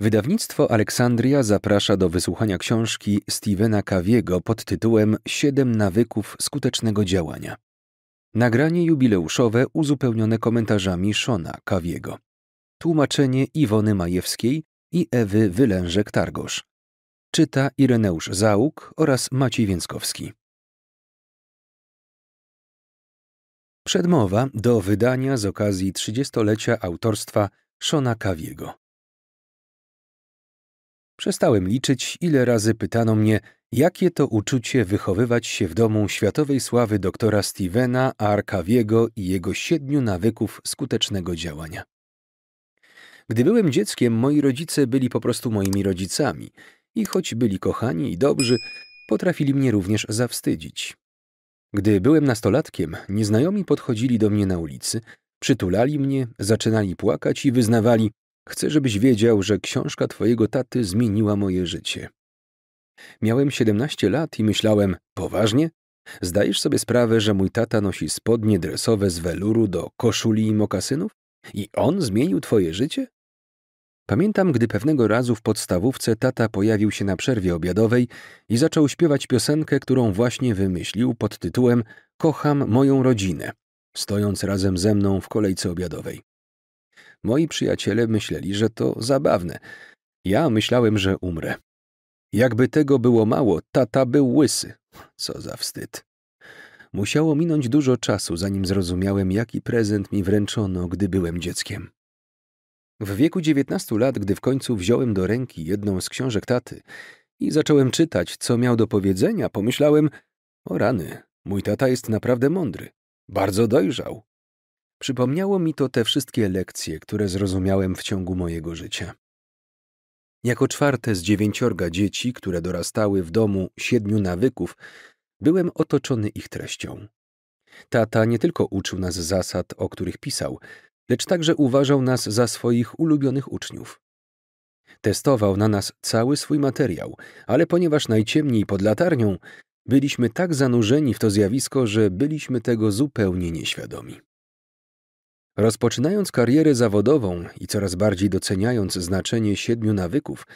Wydawnictwo Aleksandria zaprasza do wysłuchania książki Stevena Kawiego pod tytułem Siedem nawyków skutecznego działania. Nagranie jubileuszowe uzupełnione komentarzami Shona Kawiego. Tłumaczenie Iwony Majewskiej i Ewy Wylężek-Targosz. Czyta Ireneusz Załuk oraz Maciej Więckowski. Przedmowa do wydania z okazji 30-lecia autorstwa Shona Kawiego. Przestałem liczyć, ile razy pytano mnie, jakie to uczucie wychowywać się w domu światowej sławy doktora Stevena Arkawiego i jego siedmiu nawyków skutecznego działania. Gdy byłem dzieckiem, moi rodzice byli po prostu moimi rodzicami i choć byli kochani i dobrzy, potrafili mnie również zawstydzić. Gdy byłem nastolatkiem, nieznajomi podchodzili do mnie na ulicy, przytulali mnie, zaczynali płakać i wyznawali Chcę, żebyś wiedział, że książka twojego taty zmieniła moje życie. Miałem 17 lat i myślałem, poważnie? Zdajesz sobie sprawę, że mój tata nosi spodnie dresowe z weluru do koszuli i mokasynów? I on zmienił twoje życie? Pamiętam, gdy pewnego razu w podstawówce tata pojawił się na przerwie obiadowej i zaczął śpiewać piosenkę, którą właśnie wymyślił pod tytułem Kocham moją rodzinę, stojąc razem ze mną w kolejce obiadowej. Moi przyjaciele myśleli, że to zabawne. Ja myślałem, że umrę. Jakby tego było mało, tata był łysy. Co za wstyd. Musiało minąć dużo czasu, zanim zrozumiałem, jaki prezent mi wręczono, gdy byłem dzieckiem. W wieku dziewiętnastu lat, gdy w końcu wziąłem do ręki jedną z książek taty i zacząłem czytać, co miał do powiedzenia, pomyślałem: O rany, mój tata jest naprawdę mądry, bardzo dojrzał, Przypomniało mi to te wszystkie lekcje, które zrozumiałem w ciągu mojego życia. Jako czwarte z dziewięciorga dzieci, które dorastały w domu siedmiu nawyków, byłem otoczony ich treścią. Tata nie tylko uczył nas zasad, o których pisał, lecz także uważał nas za swoich ulubionych uczniów. Testował na nas cały swój materiał, ale ponieważ najciemniej pod latarnią, byliśmy tak zanurzeni w to zjawisko, że byliśmy tego zupełnie nieświadomi. Rozpoczynając karierę zawodową i coraz bardziej doceniając znaczenie siedmiu nawyków,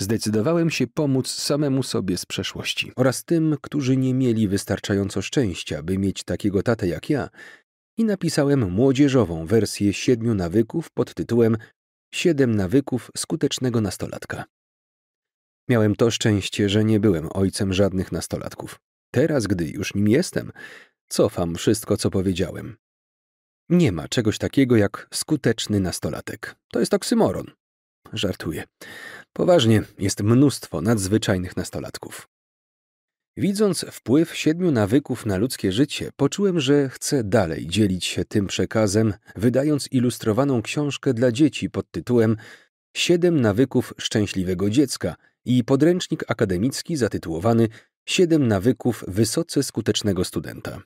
zdecydowałem się pomóc samemu sobie z przeszłości oraz tym, którzy nie mieli wystarczająco szczęścia, by mieć takiego tatę jak ja, i napisałem młodzieżową wersję siedmiu nawyków pod tytułem Siedem nawyków skutecznego nastolatka. Miałem to szczęście, że nie byłem ojcem żadnych nastolatków. Teraz, gdy już nim jestem, cofam wszystko, co powiedziałem nie ma czegoś takiego jak skuteczny nastolatek. To jest oksymoron. Żartuję. Poważnie, jest mnóstwo nadzwyczajnych nastolatków. Widząc wpływ siedmiu nawyków na ludzkie życie, poczułem, że chcę dalej dzielić się tym przekazem, wydając ilustrowaną książkę dla dzieci pod tytułem Siedem nawyków szczęśliwego dziecka i podręcznik akademicki zatytułowany Siedem nawyków wysoce skutecznego studenta.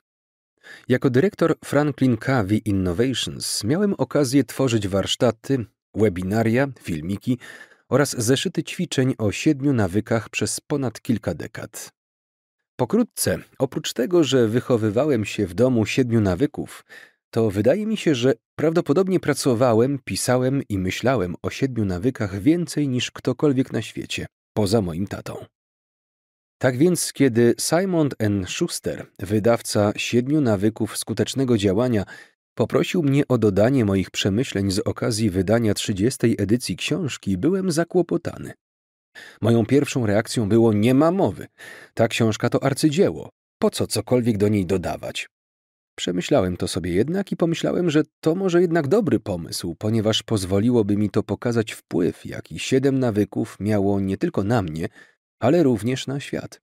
Jako dyrektor Franklin Covey Innovations miałem okazję tworzyć warsztaty, webinaria, filmiki oraz zeszyty ćwiczeń o siedmiu nawykach przez ponad kilka dekad. Pokrótce, oprócz tego, że wychowywałem się w domu siedmiu nawyków, to wydaje mi się, że prawdopodobnie pracowałem, pisałem i myślałem o siedmiu nawykach więcej niż ktokolwiek na świecie, poza moim tatą. Tak więc, kiedy Simon N. Schuster, wydawca siedmiu nawyków skutecznego działania, poprosił mnie o dodanie moich przemyśleń z okazji wydania 30. edycji książki, byłem zakłopotany. Moją pierwszą reakcją było nie ma mowy. Ta książka to arcydzieło. Po co cokolwiek do niej dodawać? Przemyślałem to sobie jednak i pomyślałem, że to może jednak dobry pomysł, ponieważ pozwoliłoby mi to pokazać wpływ, jaki siedem nawyków miało nie tylko na mnie, ale również na świat.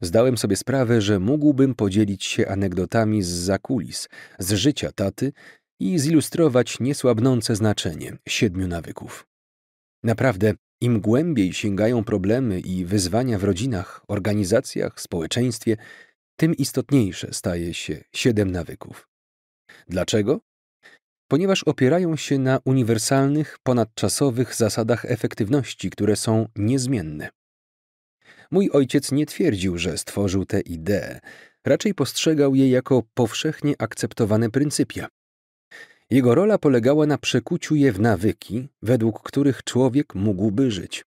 Zdałem sobie sprawę, że mógłbym podzielić się anegdotami z zakulis, z życia taty i zilustrować niesłabnące znaczenie siedmiu nawyków. Naprawdę, im głębiej sięgają problemy i wyzwania w rodzinach, organizacjach, społeczeństwie, tym istotniejsze staje się siedem nawyków. Dlaczego? Ponieważ opierają się na uniwersalnych, ponadczasowych zasadach efektywności, które są niezmienne. Mój ojciec nie twierdził, że stworzył tę ideę, raczej postrzegał je jako powszechnie akceptowane pryncypia. Jego rola polegała na przekuciu je w nawyki, według których człowiek mógłby żyć.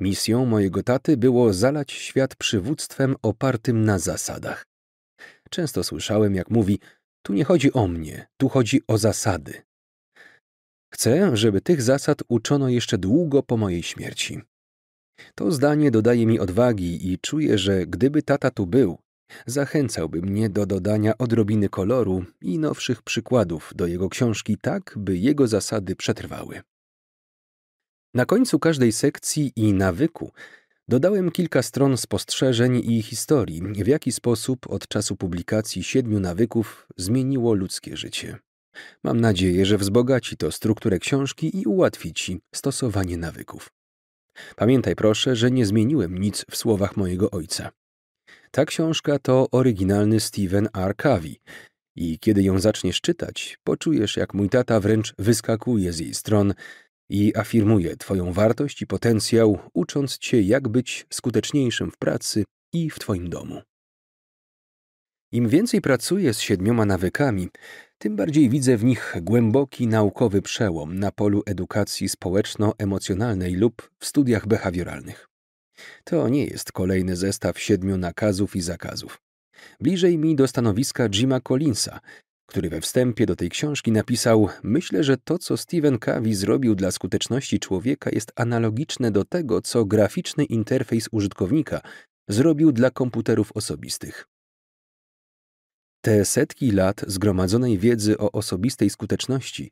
Misją mojego taty było zalać świat przywództwem opartym na zasadach. Często słyszałem, jak mówi: Tu nie chodzi o mnie, tu chodzi o zasady. Chcę, żeby tych zasad uczono jeszcze długo po mojej śmierci. To zdanie dodaje mi odwagi i czuję, że gdyby tata tu był, zachęcałby mnie do dodania odrobiny koloru i nowszych przykładów do jego książki tak, by jego zasady przetrwały. Na końcu każdej sekcji i nawyku dodałem kilka stron spostrzeżeń i historii, w jaki sposób od czasu publikacji siedmiu nawyków zmieniło ludzkie życie. Mam nadzieję, że wzbogaci to strukturę książki i ułatwi ci stosowanie nawyków. Pamiętaj proszę, że nie zmieniłem nic w słowach mojego ojca. Ta książka to oryginalny Stephen R. Covey i kiedy ją zaczniesz czytać, poczujesz, jak mój tata wręcz wyskakuje z jej stron i afirmuje Twoją wartość i potencjał, ucząc Cię, jak być skuteczniejszym w pracy i w Twoim domu. Im więcej pracuję z siedmioma nawykami, tym bardziej widzę w nich głęboki naukowy przełom na polu edukacji społeczno-emocjonalnej lub w studiach behawioralnych. To nie jest kolejny zestaw siedmiu nakazów i zakazów. Bliżej mi do stanowiska Jima Collinsa, który we wstępie do tej książki napisał: Myślę, że to, co Stephen Covey zrobił dla skuteczności człowieka, jest analogiczne do tego, co graficzny interfejs użytkownika zrobił dla komputerów osobistych. Te setki lat zgromadzonej wiedzy o osobistej skuteczności,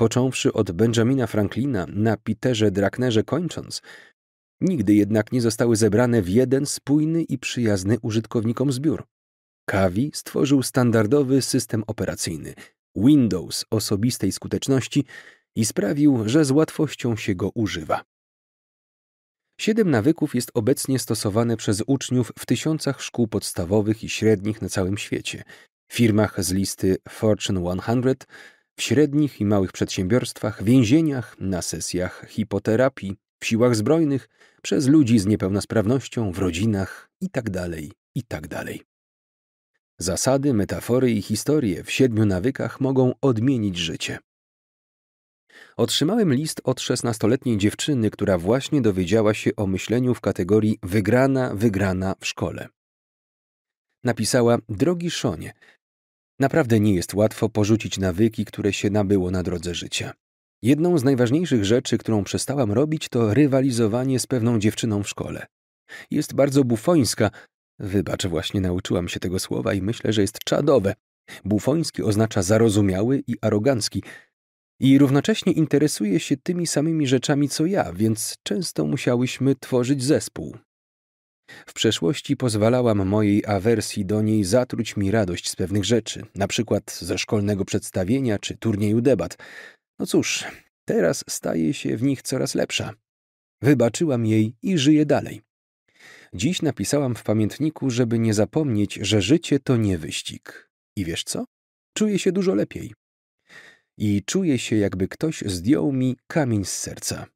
począwszy od Benjamina Franklina na Peterze Draknerze kończąc, nigdy jednak nie zostały zebrane w jeden spójny i przyjazny użytkownikom zbiór. Kawi stworzył standardowy system operacyjny Windows osobistej skuteczności i sprawił, że z łatwością się go używa. Siedem nawyków jest obecnie stosowane przez uczniów w tysiącach szkół podstawowych i średnich na całym świecie, firmach z listy Fortune 100, w średnich i małych przedsiębiorstwach, więzieniach, na sesjach hipoterapii, w siłach zbrojnych, przez ludzi z niepełnosprawnością, w rodzinach itd. Tak itd. Tak Zasady, metafory i historie w siedmiu nawykach mogą odmienić życie otrzymałem list od szesnastoletniej dziewczyny, która właśnie dowiedziała się o myśleniu w kategorii wygrana, wygrana w szkole. Napisała: Drogi Szonie, naprawdę nie jest łatwo porzucić nawyki, które się nabyło na drodze życia. Jedną z najważniejszych rzeczy, którą przestałam robić, to rywalizowanie z pewną dziewczyną w szkole. Jest bardzo bufońska. Wybacz, właśnie nauczyłam się tego słowa i myślę, że jest czadowe. Bufoński oznacza zarozumiały i arogancki, i równocześnie interesuje się tymi samymi rzeczami co ja, więc często musiałyśmy tworzyć zespół. W przeszłości pozwalałam mojej awersji do niej zatruć mi radość z pewnych rzeczy, na przykład ze szkolnego przedstawienia czy turnieju debat. No cóż, teraz staje się w nich coraz lepsza. Wybaczyłam jej i żyję dalej. Dziś napisałam w pamiętniku, żeby nie zapomnieć, że życie to nie wyścig. I wiesz co? Czuję się dużo lepiej i czuję się, jakby ktoś zdjął mi kamień z serca.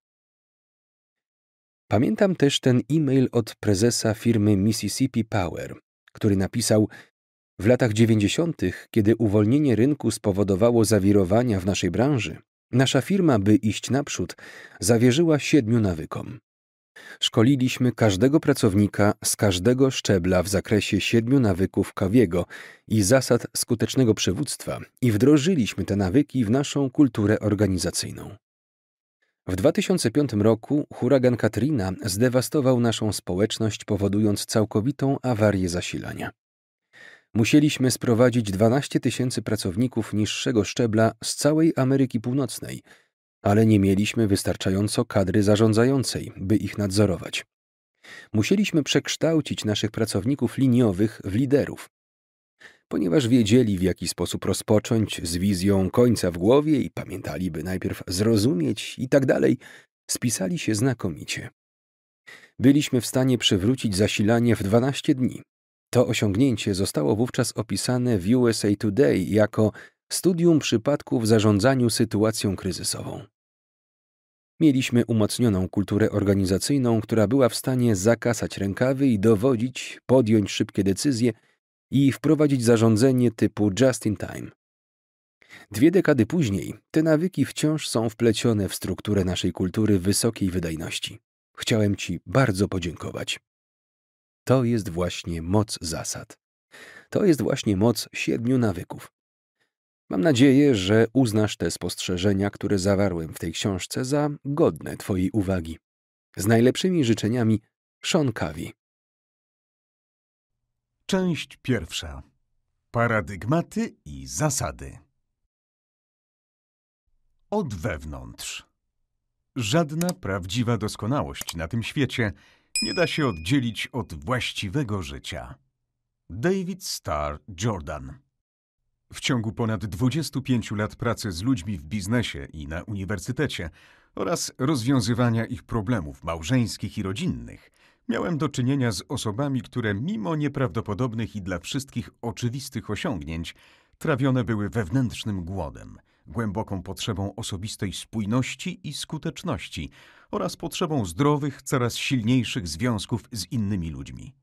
Pamiętam też ten e-mail od prezesa firmy Mississippi Power, który napisał: W latach 90., kiedy uwolnienie rynku spowodowało zawirowania w naszej branży, nasza firma, by iść naprzód, zawierzyła siedmiu nawykom. Szkoliliśmy każdego pracownika z każdego szczebla w zakresie siedmiu nawyków kawiego i zasad skutecznego przywództwa i wdrożyliśmy te nawyki w naszą kulturę organizacyjną. W 2005 roku huragan Katrina zdewastował naszą społeczność, powodując całkowitą awarię zasilania. Musieliśmy sprowadzić 12 tysięcy pracowników niższego szczebla z całej Ameryki Północnej, ale nie mieliśmy wystarczająco kadry zarządzającej, by ich nadzorować. Musieliśmy przekształcić naszych pracowników liniowych w liderów. Ponieważ wiedzieli, w jaki sposób rozpocząć z wizją końca w głowie i pamiętali, by najpierw zrozumieć i tak dalej, spisali się znakomicie. Byliśmy w stanie przywrócić zasilanie w 12 dni. To osiągnięcie zostało wówczas opisane w USA Today jako studium przypadków zarządzania zarządzaniu sytuacją kryzysową. Mieliśmy umocnioną kulturę organizacyjną, która była w stanie zakasać rękawy i dowodzić, podjąć szybkie decyzje i wprowadzić zarządzenie typu just in time. Dwie dekady później te nawyki wciąż są wplecione w strukturę naszej kultury wysokiej wydajności. Chciałem Ci bardzo podziękować. To jest właśnie moc zasad. To jest właśnie moc siedmiu nawyków. Mam nadzieję, że uznasz te spostrzeżenia, które zawarłem w tej książce, za godne Twojej uwagi. Z najlepszymi życzeniami, Sean Kawi. Część pierwsza. Paradygmaty i zasady. Od wewnątrz. Żadna prawdziwa doskonałość na tym świecie nie da się oddzielić od właściwego życia. David Starr Jordan w ciągu ponad 25 lat pracy z ludźmi w biznesie i na uniwersytecie oraz rozwiązywania ich problemów małżeńskich i rodzinnych, miałem do czynienia z osobami, które mimo nieprawdopodobnych i dla wszystkich oczywistych osiągnięć, trawione były wewnętrznym głodem, głęboką potrzebą osobistej spójności i skuteczności oraz potrzebą zdrowych, coraz silniejszych związków z innymi ludźmi.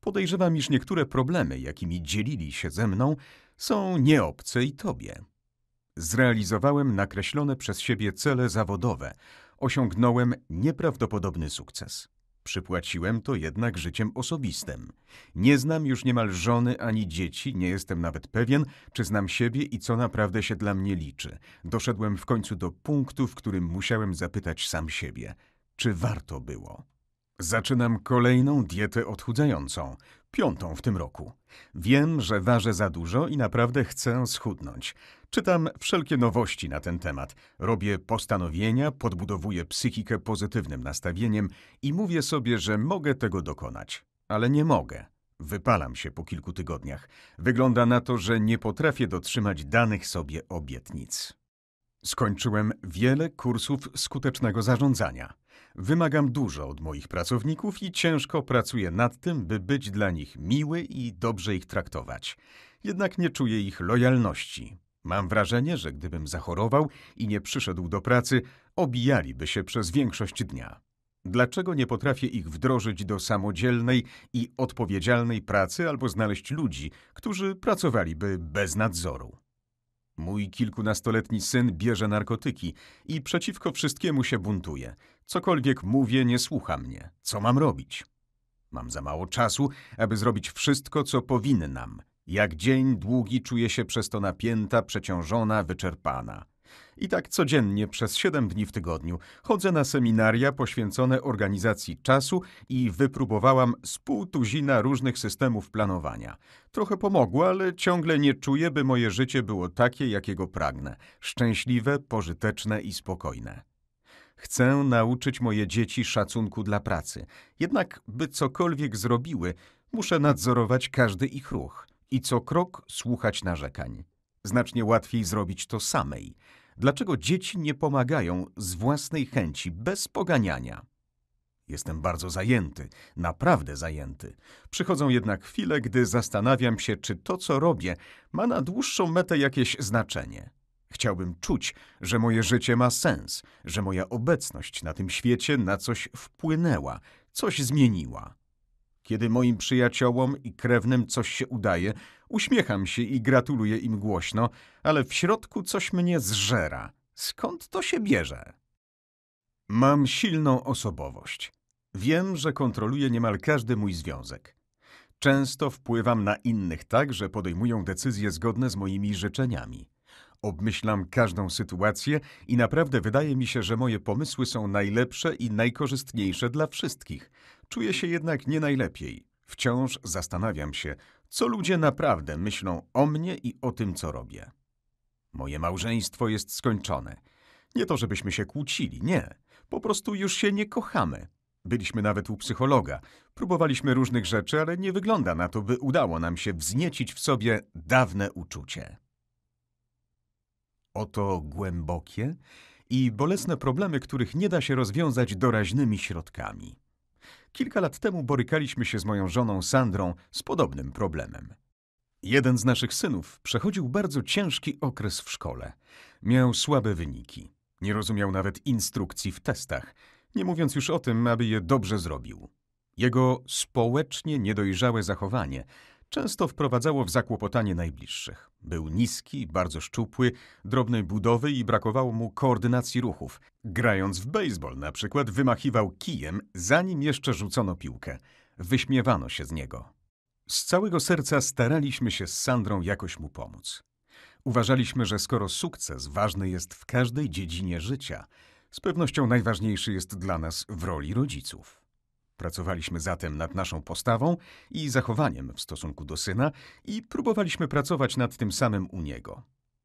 Podejrzewam, iż niektóre problemy, jakimi dzielili się ze mną, są nieobce i Tobie. Zrealizowałem nakreślone przez siebie cele zawodowe, osiągnąłem nieprawdopodobny sukces. Przypłaciłem to jednak życiem osobistym. Nie znam już niemal żony ani dzieci, nie jestem nawet pewien, czy znam siebie i co naprawdę się dla mnie liczy. Doszedłem w końcu do punktu, w którym musiałem zapytać sam siebie, czy warto było. Zaczynam kolejną dietę odchudzającą, piątą w tym roku. Wiem, że ważę za dużo i naprawdę chcę schudnąć. Czytam wszelkie nowości na ten temat, robię postanowienia, podbudowuję psychikę pozytywnym nastawieniem i mówię sobie, że mogę tego dokonać. Ale nie mogę. Wypalam się po kilku tygodniach. Wygląda na to, że nie potrafię dotrzymać danych sobie obietnic. Skończyłem wiele kursów skutecznego zarządzania. Wymagam dużo od moich pracowników i ciężko pracuję nad tym, by być dla nich miły i dobrze ich traktować. Jednak nie czuję ich lojalności. Mam wrażenie, że gdybym zachorował i nie przyszedł do pracy, obijaliby się przez większość dnia. Dlaczego nie potrafię ich wdrożyć do samodzielnej i odpowiedzialnej pracy albo znaleźć ludzi, którzy pracowaliby bez nadzoru? Mój kilkunastoletni syn bierze narkotyki i przeciwko wszystkiemu się buntuje. Cokolwiek mówię, nie słucha mnie. Co mam robić? Mam za mało czasu, aby zrobić wszystko, co powinnam. Jak dzień długi czuję się przez to napięta, przeciążona, wyczerpana. I tak codziennie przez 7 dni w tygodniu chodzę na seminaria poświęcone organizacji czasu i wypróbowałam z pół tuzina różnych systemów planowania. Trochę pomogło, ale ciągle nie czuję, by moje życie było takie, jakiego pragnę. Szczęśliwe, pożyteczne i spokojne. Chcę nauczyć moje dzieci szacunku dla pracy. Jednak, by cokolwiek zrobiły, muszę nadzorować każdy ich ruch i co krok słuchać narzekań. Znacznie łatwiej zrobić to samej. Dlaczego dzieci nie pomagają z własnej chęci, bez poganiania? Jestem bardzo zajęty, naprawdę zajęty. Przychodzą jednak chwile, gdy zastanawiam się, czy to, co robię, ma na dłuższą metę jakieś znaczenie. Chciałbym czuć, że moje życie ma sens, że moja obecność na tym świecie na coś wpłynęła, coś zmieniła. Kiedy moim przyjaciołom i krewnym coś się udaje, Uśmiecham się i gratuluję im głośno, ale w środku coś mnie zżera. Skąd to się bierze? Mam silną osobowość. Wiem, że kontroluję niemal każdy mój związek. Często wpływam na innych tak, że podejmują decyzje zgodne z moimi życzeniami. Obmyślam każdą sytuację i naprawdę wydaje mi się, że moje pomysły są najlepsze i najkorzystniejsze dla wszystkich. Czuję się jednak nie najlepiej. Wciąż zastanawiam się, co ludzie naprawdę myślą o mnie i o tym, co robię. Moje małżeństwo jest skończone. Nie to, żebyśmy się kłócili, nie. Po prostu już się nie kochamy. Byliśmy nawet u psychologa. Próbowaliśmy różnych rzeczy, ale nie wygląda na to, by udało nam się wzniecić w sobie dawne uczucie. Oto głębokie i bolesne problemy, których nie da się rozwiązać doraźnymi środkami. Kilka lat temu borykaliśmy się z moją żoną Sandrą z podobnym problemem. Jeden z naszych synów przechodził bardzo ciężki okres w szkole. Miał słabe wyniki. Nie rozumiał nawet instrukcji w testach, nie mówiąc już o tym, aby je dobrze zrobił. Jego społecznie niedojrzałe zachowanie często wprowadzało w zakłopotanie najbliższych. Był niski, bardzo szczupły, drobnej budowy i brakowało mu koordynacji ruchów. Grając w baseball na przykład wymachiwał kijem, zanim jeszcze rzucono piłkę. Wyśmiewano się z niego. Z całego serca staraliśmy się z Sandrą jakoś mu pomóc. Uważaliśmy, że skoro sukces ważny jest w każdej dziedzinie życia, z pewnością najważniejszy jest dla nas w roli rodziców. Pracowaliśmy zatem nad naszą postawą i zachowaniem w stosunku do syna i próbowaliśmy pracować nad tym samym u niego,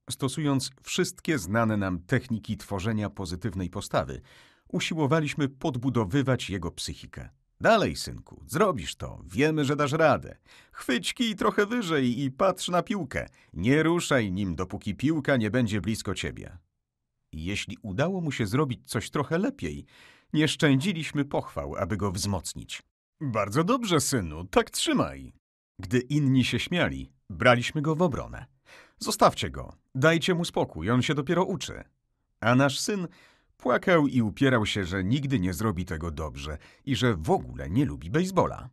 stosując wszystkie znane nam techniki tworzenia pozytywnej postawy, usiłowaliśmy podbudowywać jego psychikę. Dalej, synku, zrobisz to, wiemy, że dasz radę. Chwyć kij trochę wyżej i patrz na piłkę. Nie ruszaj nim, dopóki piłka nie będzie blisko ciebie. Jeśli udało mu się zrobić coś trochę lepiej, nie szczędziliśmy pochwał, aby go wzmocnić. Bardzo dobrze, synu, tak trzymaj. Gdy inni się śmiali, braliśmy go w obronę. Zostawcie go, dajcie mu spokój, on się dopiero uczy. A nasz syn płakał i upierał się, że nigdy nie zrobi tego dobrze i że w ogóle nie lubi bejsbola.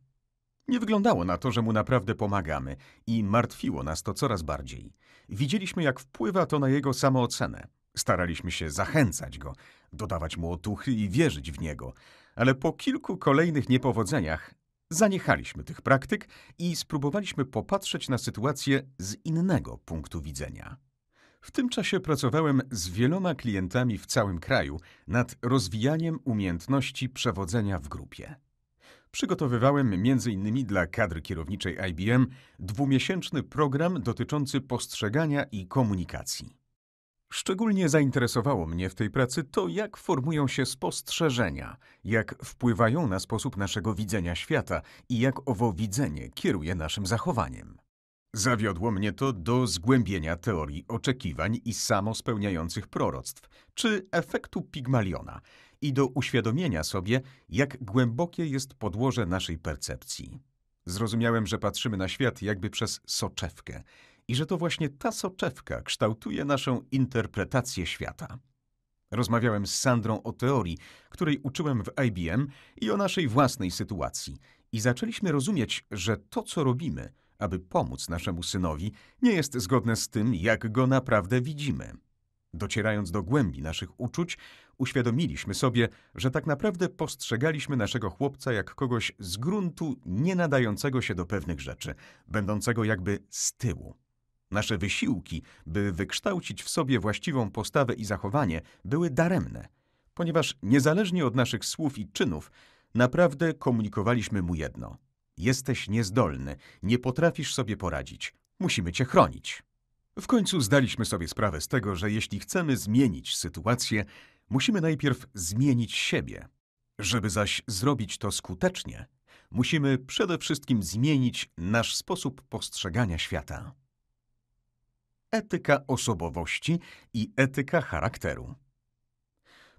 Nie wyglądało na to, że mu naprawdę pomagamy i martwiło nas to coraz bardziej. Widzieliśmy, jak wpływa to na jego samoocenę. Staraliśmy się zachęcać go, dodawać mu otuchy i wierzyć w niego, ale po kilku kolejnych niepowodzeniach zaniechaliśmy tych praktyk i spróbowaliśmy popatrzeć na sytuację z innego punktu widzenia. W tym czasie pracowałem z wieloma klientami w całym kraju nad rozwijaniem umiejętności przewodzenia w grupie. Przygotowywałem m.in. dla kadry kierowniczej IBM dwumiesięczny program dotyczący postrzegania i komunikacji. Szczególnie zainteresowało mnie w tej pracy to, jak formują się spostrzeżenia, jak wpływają na sposób naszego widzenia świata i jak owo widzenie kieruje naszym zachowaniem. Zawiodło mnie to do zgłębienia teorii oczekiwań i samospełniających proroctw, czy efektu Pigmaliona, i do uświadomienia sobie, jak głębokie jest podłoże naszej percepcji. Zrozumiałem, że patrzymy na świat jakby przez soczewkę i że to właśnie ta soczewka kształtuje naszą interpretację świata. Rozmawiałem z Sandrą o teorii, której uczyłem w IBM i o naszej własnej sytuacji i zaczęliśmy rozumieć, że to, co robimy, aby pomóc naszemu synowi, nie jest zgodne z tym, jak go naprawdę widzimy. Docierając do głębi naszych uczuć, uświadomiliśmy sobie, że tak naprawdę postrzegaliśmy naszego chłopca jak kogoś z gruntu nie nadającego się do pewnych rzeczy, będącego jakby z tyłu. Nasze wysiłki, by wykształcić w sobie właściwą postawę i zachowanie, były daremne, ponieważ niezależnie od naszych słów i czynów, naprawdę komunikowaliśmy mu jedno. Jesteś niezdolny, nie potrafisz sobie poradzić, musimy cię chronić. W końcu zdaliśmy sobie sprawę z tego, że jeśli chcemy zmienić sytuację, musimy najpierw zmienić siebie. Żeby zaś zrobić to skutecznie, musimy przede wszystkim zmienić nasz sposób postrzegania świata etyka osobowości i etyka charakteru.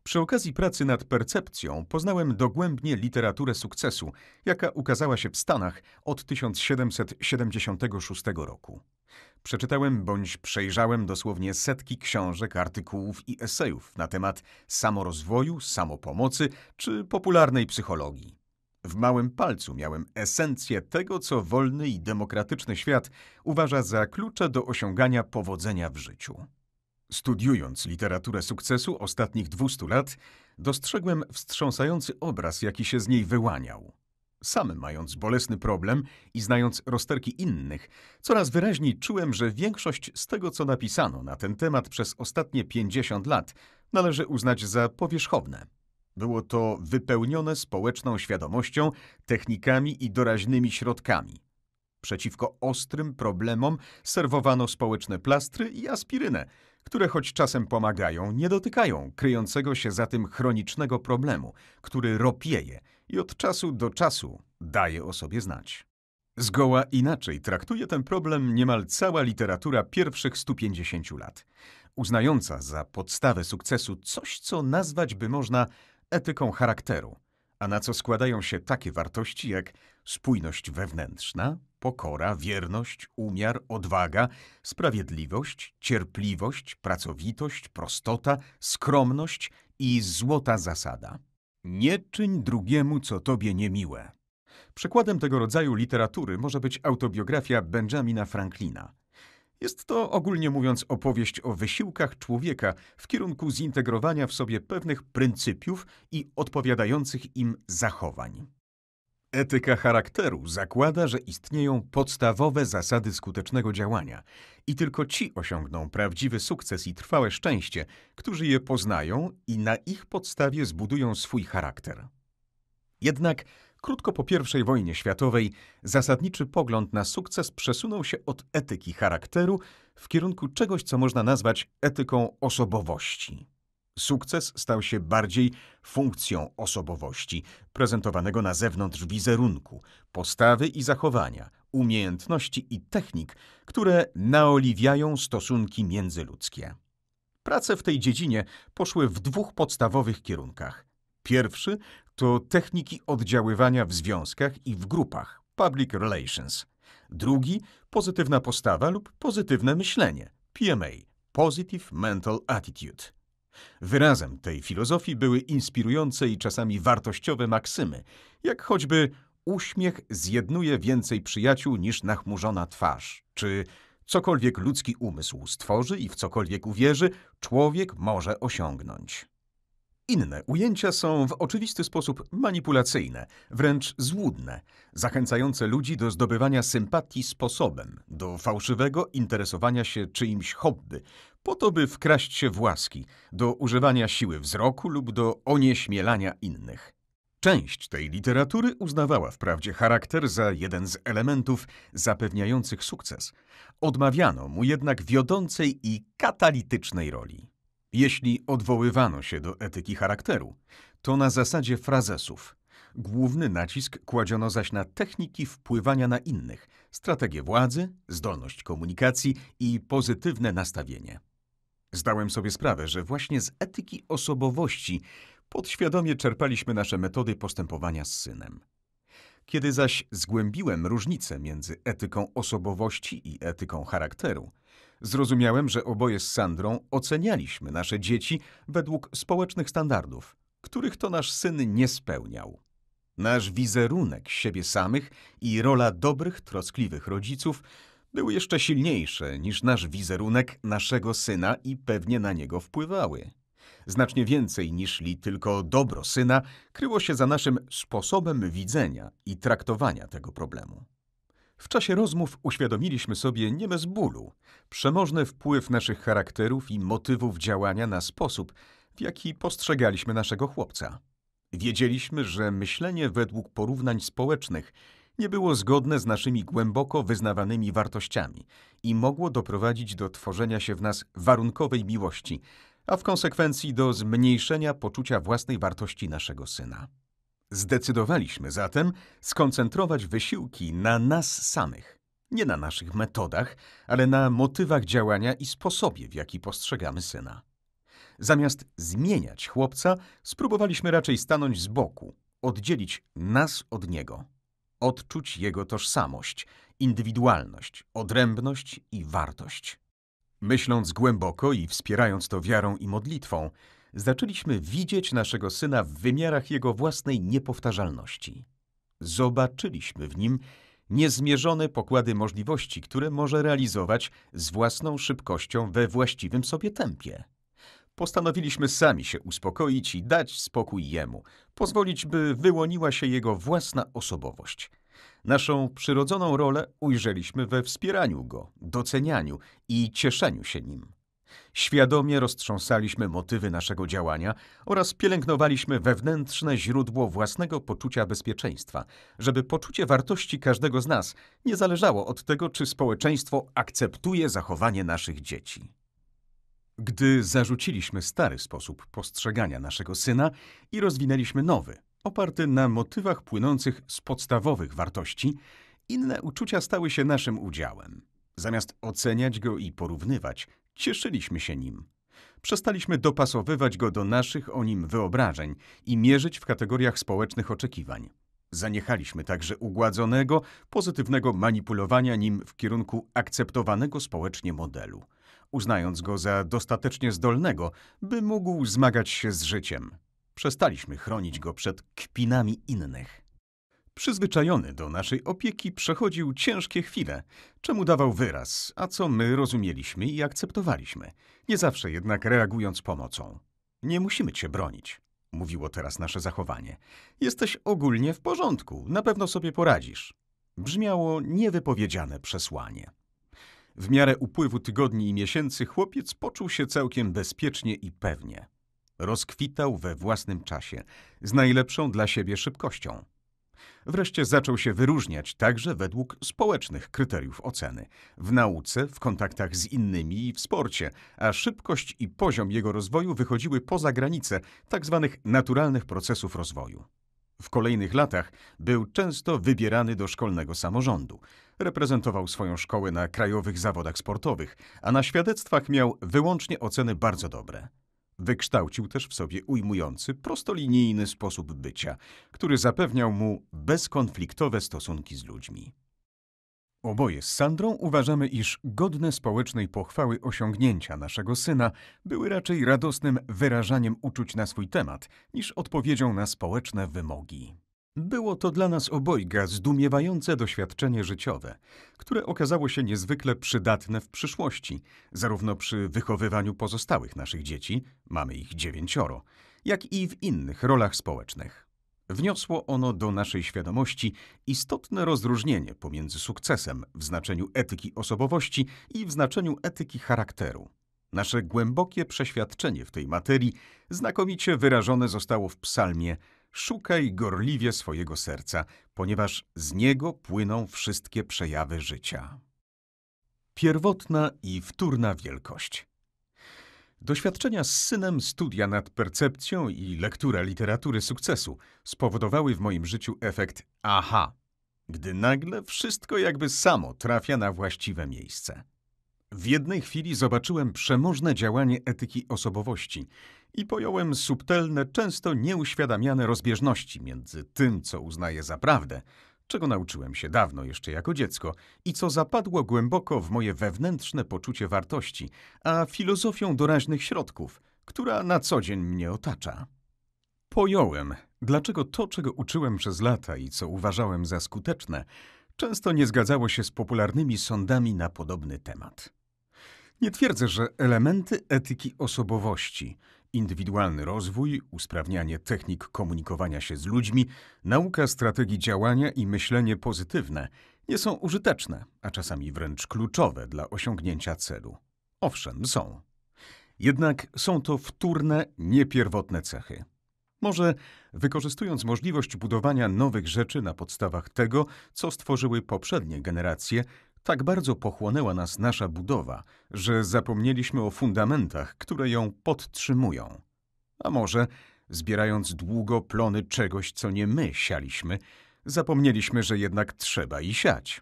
Przy okazji pracy nad percepcją poznałem dogłębnie literaturę sukcesu, jaka ukazała się w Stanach od 1776 roku. Przeczytałem bądź przejrzałem dosłownie setki książek, artykułów i esejów na temat samorozwoju, samopomocy czy popularnej psychologii. W małym palcu miałem esencję tego, co wolny i demokratyczny świat uważa za klucze do osiągania powodzenia w życiu. Studiując literaturę sukcesu ostatnich 200 lat, dostrzegłem wstrząsający obraz, jaki się z niej wyłaniał. Sam mając bolesny problem i znając rozterki innych, coraz wyraźniej czułem, że większość z tego, co napisano na ten temat przez ostatnie 50 lat, należy uznać za powierzchowne. Było to wypełnione społeczną świadomością, technikami i doraźnymi środkami. Przeciwko ostrym problemom serwowano społeczne plastry i aspirynę, które choć czasem pomagają, nie dotykają kryjącego się za tym chronicznego problemu, który ropieje i od czasu do czasu daje o sobie znać. Zgoła inaczej traktuje ten problem niemal cała literatura pierwszych 150 lat, uznająca za podstawę sukcesu coś, co nazwać by można etyką charakteru, a na co składają się takie wartości jak spójność wewnętrzna, pokora, wierność, umiar, odwaga, sprawiedliwość, cierpliwość, pracowitość, prostota, skromność i złota zasada. Nie czyń drugiemu, co tobie niemiłe. Przykładem tego rodzaju literatury może być autobiografia Benjamina Franklina – jest to ogólnie mówiąc opowieść o wysiłkach człowieka w kierunku zintegrowania w sobie pewnych pryncypiów i odpowiadających im zachowań. Etyka charakteru zakłada, że istnieją podstawowe zasady skutecznego działania i tylko ci osiągną prawdziwy sukces i trwałe szczęście, którzy je poznają i na ich podstawie zbudują swój charakter. Jednak Krótko po I wojnie światowej zasadniczy pogląd na sukces przesunął się od etyki charakteru w kierunku czegoś, co można nazwać etyką osobowości. Sukces stał się bardziej funkcją osobowości, prezentowanego na zewnątrz wizerunku, postawy i zachowania, umiejętności i technik, które naoliwiają stosunki międzyludzkie. Prace w tej dziedzinie poszły w dwóch podstawowych kierunkach – Pierwszy to techniki oddziaływania w związkach i w grupach public relations. Drugi pozytywna postawa lub pozytywne myślenie PMA Positive Mental Attitude. Wyrazem tej filozofii były inspirujące i czasami wartościowe maksymy, jak choćby uśmiech zjednuje więcej przyjaciół niż nachmurzona twarz, czy cokolwiek ludzki umysł stworzy i w cokolwiek uwierzy, człowiek może osiągnąć. Inne ujęcia są w oczywisty sposób manipulacyjne, wręcz złudne, zachęcające ludzi do zdobywania sympatii sposobem, do fałszywego interesowania się czyimś hobby, po to, by wkraść się w łaski, do używania siły wzroku lub do onieśmielania innych. Część tej literatury uznawała wprawdzie charakter za jeden z elementów zapewniających sukces. Odmawiano mu jednak wiodącej i katalitycznej roli. Jeśli odwoływano się do etyki charakteru, to na zasadzie frazesów. Główny nacisk kładziono zaś na techniki wpływania na innych, strategię władzy, zdolność komunikacji i pozytywne nastawienie. Zdałem sobie sprawę, że właśnie z etyki osobowości podświadomie czerpaliśmy nasze metody postępowania z synem. Kiedy zaś zgłębiłem różnicę między etyką osobowości i etyką charakteru, Zrozumiałem, że oboje z Sandrą ocenialiśmy nasze dzieci według społecznych standardów, których to nasz syn nie spełniał. Nasz wizerunek siebie samych i rola dobrych, troskliwych rodziców były jeszcze silniejsze niż nasz wizerunek naszego syna i pewnie na niego wpływały. Znacznie więcej niż li tylko dobro syna kryło się za naszym sposobem widzenia i traktowania tego problemu. W czasie rozmów uświadomiliśmy sobie nie bez bólu, przemożny wpływ naszych charakterów i motywów działania na sposób, w jaki postrzegaliśmy naszego chłopca. Wiedzieliśmy, że myślenie według porównań społecznych nie było zgodne z naszymi głęboko wyznawanymi wartościami i mogło doprowadzić do tworzenia się w nas warunkowej miłości, a w konsekwencji do zmniejszenia poczucia własnej wartości naszego syna. Zdecydowaliśmy zatem skoncentrować wysiłki na nas samych, nie na naszych metodach, ale na motywach działania i sposobie, w jaki postrzegamy syna. Zamiast zmieniać chłopca, spróbowaliśmy raczej stanąć z boku, oddzielić nas od niego, odczuć jego tożsamość, indywidualność, odrębność i wartość. Myśląc głęboko i wspierając to wiarą i modlitwą, zaczęliśmy widzieć naszego syna w wymiarach jego własnej niepowtarzalności. Zobaczyliśmy w nim niezmierzone pokłady możliwości, które może realizować z własną szybkością we właściwym sobie tempie. Postanowiliśmy sami się uspokoić i dać spokój jemu, pozwolić, by wyłoniła się jego własna osobowość. Naszą przyrodzoną rolę ujrzeliśmy we wspieraniu go, docenianiu i cieszeniu się nim świadomie roztrząsaliśmy motywy naszego działania oraz pielęgnowaliśmy wewnętrzne źródło własnego poczucia bezpieczeństwa, żeby poczucie wartości każdego z nas nie zależało od tego, czy społeczeństwo akceptuje zachowanie naszych dzieci. Gdy zarzuciliśmy stary sposób postrzegania naszego syna i rozwinęliśmy nowy, oparty na motywach płynących z podstawowych wartości, inne uczucia stały się naszym udziałem. Zamiast oceniać go i porównywać, Cieszyliśmy się nim. Przestaliśmy dopasowywać go do naszych o nim wyobrażeń i mierzyć w kategoriach społecznych oczekiwań. Zaniechaliśmy także ugładzonego, pozytywnego manipulowania nim w kierunku akceptowanego społecznie modelu, uznając go za dostatecznie zdolnego, by mógł zmagać się z życiem. Przestaliśmy chronić go przed kpinami innych. Przyzwyczajony do naszej opieki przechodził ciężkie chwile, czemu dawał wyraz, a co my rozumieliśmy i akceptowaliśmy, nie zawsze jednak reagując pomocą. Nie musimy cię bronić, mówiło teraz nasze zachowanie. Jesteś ogólnie w porządku, na pewno sobie poradzisz. Brzmiało niewypowiedziane przesłanie. W miarę upływu tygodni i miesięcy chłopiec poczuł się całkiem bezpiecznie i pewnie. Rozkwitał we własnym czasie, z najlepszą dla siebie szybkością. Wreszcie zaczął się wyróżniać także według społecznych kryteriów oceny w nauce, w kontaktach z innymi i w sporcie, a szybkość i poziom jego rozwoju wychodziły poza granice tzw. Tak naturalnych procesów rozwoju. W kolejnych latach był często wybierany do szkolnego samorządu. Reprezentował swoją szkołę na krajowych zawodach sportowych, a na świadectwach miał wyłącznie oceny bardzo dobre. Wykształcił też w sobie ujmujący, prostolinijny sposób bycia, który zapewniał mu bezkonfliktowe stosunki z ludźmi. Oboje z Sandrą uważamy, iż godne społecznej pochwały osiągnięcia naszego syna były raczej radosnym wyrażaniem uczuć na swój temat niż odpowiedzią na społeczne wymogi. Było to dla nas obojga zdumiewające doświadczenie życiowe, które okazało się niezwykle przydatne w przyszłości, zarówno przy wychowywaniu pozostałych naszych dzieci, mamy ich dziewięcioro, jak i w innych rolach społecznych. Wniosło ono do naszej świadomości istotne rozróżnienie pomiędzy sukcesem w znaczeniu etyki osobowości i w znaczeniu etyki charakteru. Nasze głębokie przeświadczenie w tej materii znakomicie wyrażone zostało w psalmie Szukaj gorliwie swojego serca, ponieważ z niego płyną wszystkie przejawy życia. Pierwotna i wtórna wielkość. Doświadczenia z synem, studia nad percepcją i lektura literatury sukcesu spowodowały w moim życiu efekt aha, gdy nagle wszystko jakby samo trafia na właściwe miejsce. W jednej chwili zobaczyłem przemożne działanie etyki osobowości, i pojąłem subtelne, często nieuświadamiane rozbieżności między tym, co uznaję za prawdę, czego nauczyłem się dawno jeszcze jako dziecko i co zapadło głęboko w moje wewnętrzne poczucie wartości, a filozofią doraźnych środków, która na co dzień mnie otacza. Pojąłem, dlaczego to, czego uczyłem przez lata i co uważałem za skuteczne, często nie zgadzało się z popularnymi sądami na podobny temat. Nie twierdzę, że elementy etyki osobowości – indywidualny rozwój, usprawnianie technik komunikowania się z ludźmi, nauka strategii działania i myślenie pozytywne nie są użyteczne, a czasami wręcz kluczowe dla osiągnięcia celu. Owszem, są. Jednak są to wtórne, niepierwotne cechy. Może wykorzystując możliwość budowania nowych rzeczy na podstawach tego, co stworzyły poprzednie generacje, tak bardzo pochłonęła nas nasza budowa, że zapomnieliśmy o fundamentach, które ją podtrzymują. A może, zbierając długo plony czegoś, co nie my sialiśmy, zapomnieliśmy, że jednak trzeba i siać.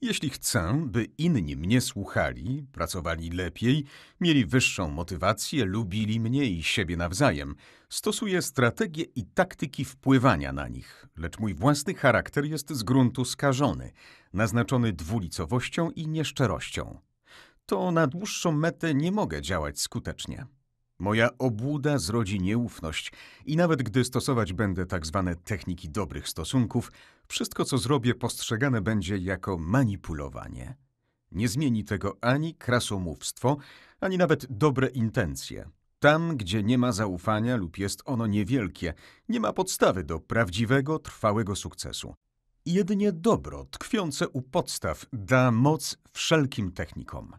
Jeśli chcę, by inni mnie słuchali, pracowali lepiej, mieli wyższą motywację, lubili mnie i siebie nawzajem, stosuję strategie i taktyki wpływania na nich, lecz mój własny charakter jest z gruntu skażony, naznaczony dwulicowością i nieszczerością. To na dłuższą metę nie mogę działać skutecznie. Moja obłuda zrodzi nieufność i nawet gdy stosować będę tak zwane techniki dobrych stosunków, wszystko co zrobię postrzegane będzie jako manipulowanie. Nie zmieni tego ani krasomówstwo, ani nawet dobre intencje. Tam, gdzie nie ma zaufania lub jest ono niewielkie, nie ma podstawy do prawdziwego, trwałego sukcesu. Jedynie dobro tkwiące u podstaw da moc wszelkim technikom.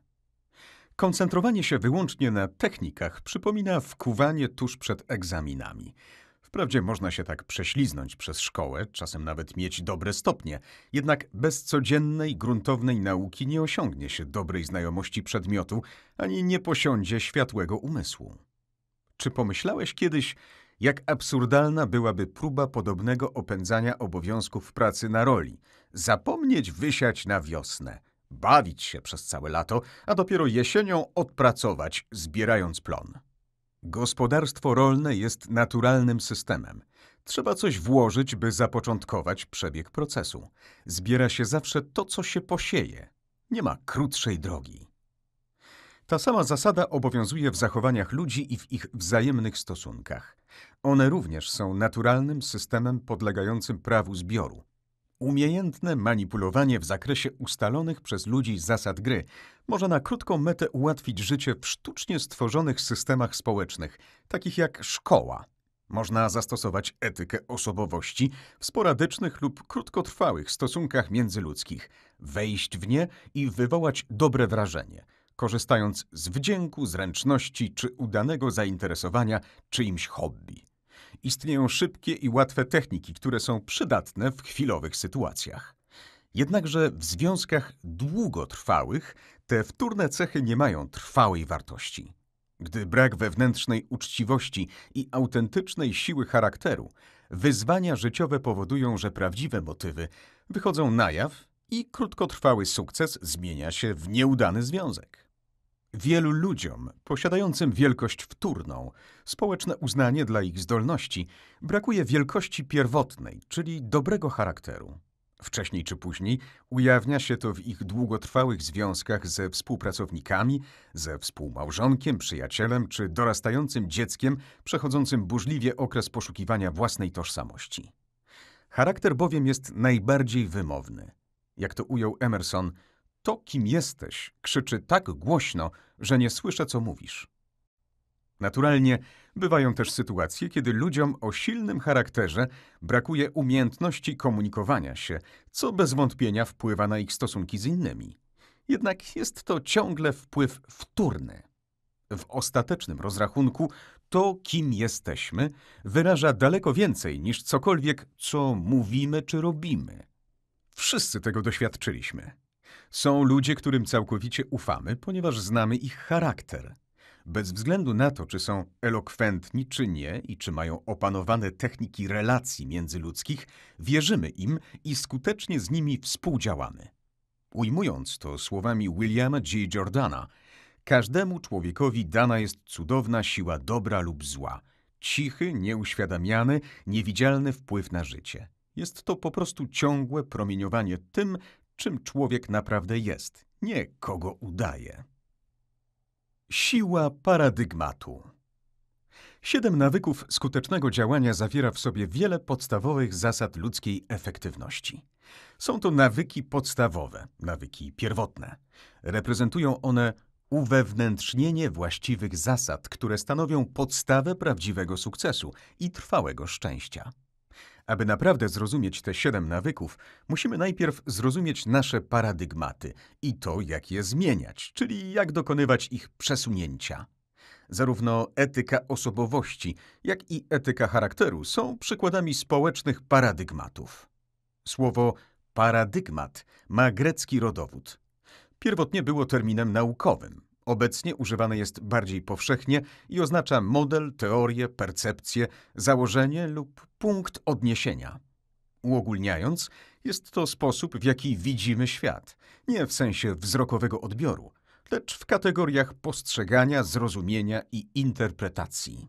Koncentrowanie się wyłącznie na technikach przypomina wkuwanie tuż przed egzaminami. Wprawdzie można się tak prześliznąć przez szkołę, czasem nawet mieć dobre stopnie, jednak bez codziennej, gruntownej nauki nie osiągnie się dobrej znajomości przedmiotu, ani nie posiądzie światłego umysłu. Czy pomyślałeś kiedyś, jak absurdalna byłaby próba podobnego opędzania obowiązków pracy na roli. Zapomnieć wysiać na wiosnę, bawić się przez całe lato, a dopiero jesienią odpracować, zbierając plon. Gospodarstwo rolne jest naturalnym systemem. Trzeba coś włożyć, by zapoczątkować przebieg procesu. Zbiera się zawsze to, co się posieje. Nie ma krótszej drogi. Ta sama zasada obowiązuje w zachowaniach ludzi i w ich wzajemnych stosunkach. One również są naturalnym systemem podlegającym prawu zbioru. Umiejętne manipulowanie w zakresie ustalonych przez ludzi zasad gry może na krótką metę ułatwić życie w sztucznie stworzonych systemach społecznych, takich jak szkoła. Można zastosować etykę osobowości w sporadycznych lub krótkotrwałych stosunkach międzyludzkich, wejść w nie i wywołać dobre wrażenie – korzystając z wdzięku, zręczności czy udanego zainteresowania czyimś hobby. Istnieją szybkie i łatwe techniki, które są przydatne w chwilowych sytuacjach. Jednakże w związkach długotrwałych te wtórne cechy nie mają trwałej wartości. Gdy brak wewnętrznej uczciwości i autentycznej siły charakteru, wyzwania życiowe powodują, że prawdziwe motywy wychodzą na jaw i krótkotrwały sukces zmienia się w nieudany związek. Wielu ludziom, posiadającym wielkość wtórną, społeczne uznanie dla ich zdolności, brakuje wielkości pierwotnej, czyli dobrego charakteru. Wcześniej czy później ujawnia się to w ich długotrwałych związkach ze współpracownikami, ze współmałżonkiem, przyjacielem czy dorastającym dzieckiem przechodzącym burzliwie okres poszukiwania własnej tożsamości. Charakter bowiem jest najbardziej wymowny. Jak to ujął Emerson – to, kim jesteś, krzyczy tak głośno, że nie słyszę, co mówisz. Naturalnie bywają też sytuacje, kiedy ludziom o silnym charakterze brakuje umiejętności komunikowania się, co bez wątpienia wpływa na ich stosunki z innymi. Jednak jest to ciągle wpływ wtórny. W ostatecznym rozrachunku to, kim jesteśmy, wyraża daleko więcej niż cokolwiek, co mówimy czy robimy. Wszyscy tego doświadczyliśmy. Są ludzie, którym całkowicie ufamy, ponieważ znamy ich charakter. Bez względu na to, czy są elokwentni, czy nie, i czy mają opanowane techniki relacji międzyludzkich, wierzymy im i skutecznie z nimi współdziałamy. Ujmując to słowami Williama G. Jordana, każdemu człowiekowi dana jest cudowna siła dobra lub zła, cichy, nieuświadamiany, niewidzialny wpływ na życie. Jest to po prostu ciągłe promieniowanie tym, czym człowiek naprawdę jest, nie kogo udaje. Siła paradygmatu. Siedem nawyków skutecznego działania zawiera w sobie wiele podstawowych zasad ludzkiej efektywności. Są to nawyki podstawowe, nawyki pierwotne. Reprezentują one uwewnętrznienie właściwych zasad, które stanowią podstawę prawdziwego sukcesu i trwałego szczęścia. Aby naprawdę zrozumieć te siedem nawyków, musimy najpierw zrozumieć nasze paradygmaty i to, jak je zmieniać, czyli jak dokonywać ich przesunięcia. Zarówno etyka osobowości, jak i etyka charakteru są przykładami społecznych paradygmatów. Słowo paradygmat ma grecki rodowód. Pierwotnie było terminem naukowym. Obecnie używany jest bardziej powszechnie i oznacza model, teorię, percepcję, założenie lub punkt odniesienia. Uogólniając, jest to sposób, w jaki widzimy świat, nie w sensie wzrokowego odbioru, lecz w kategoriach postrzegania, zrozumienia i interpretacji.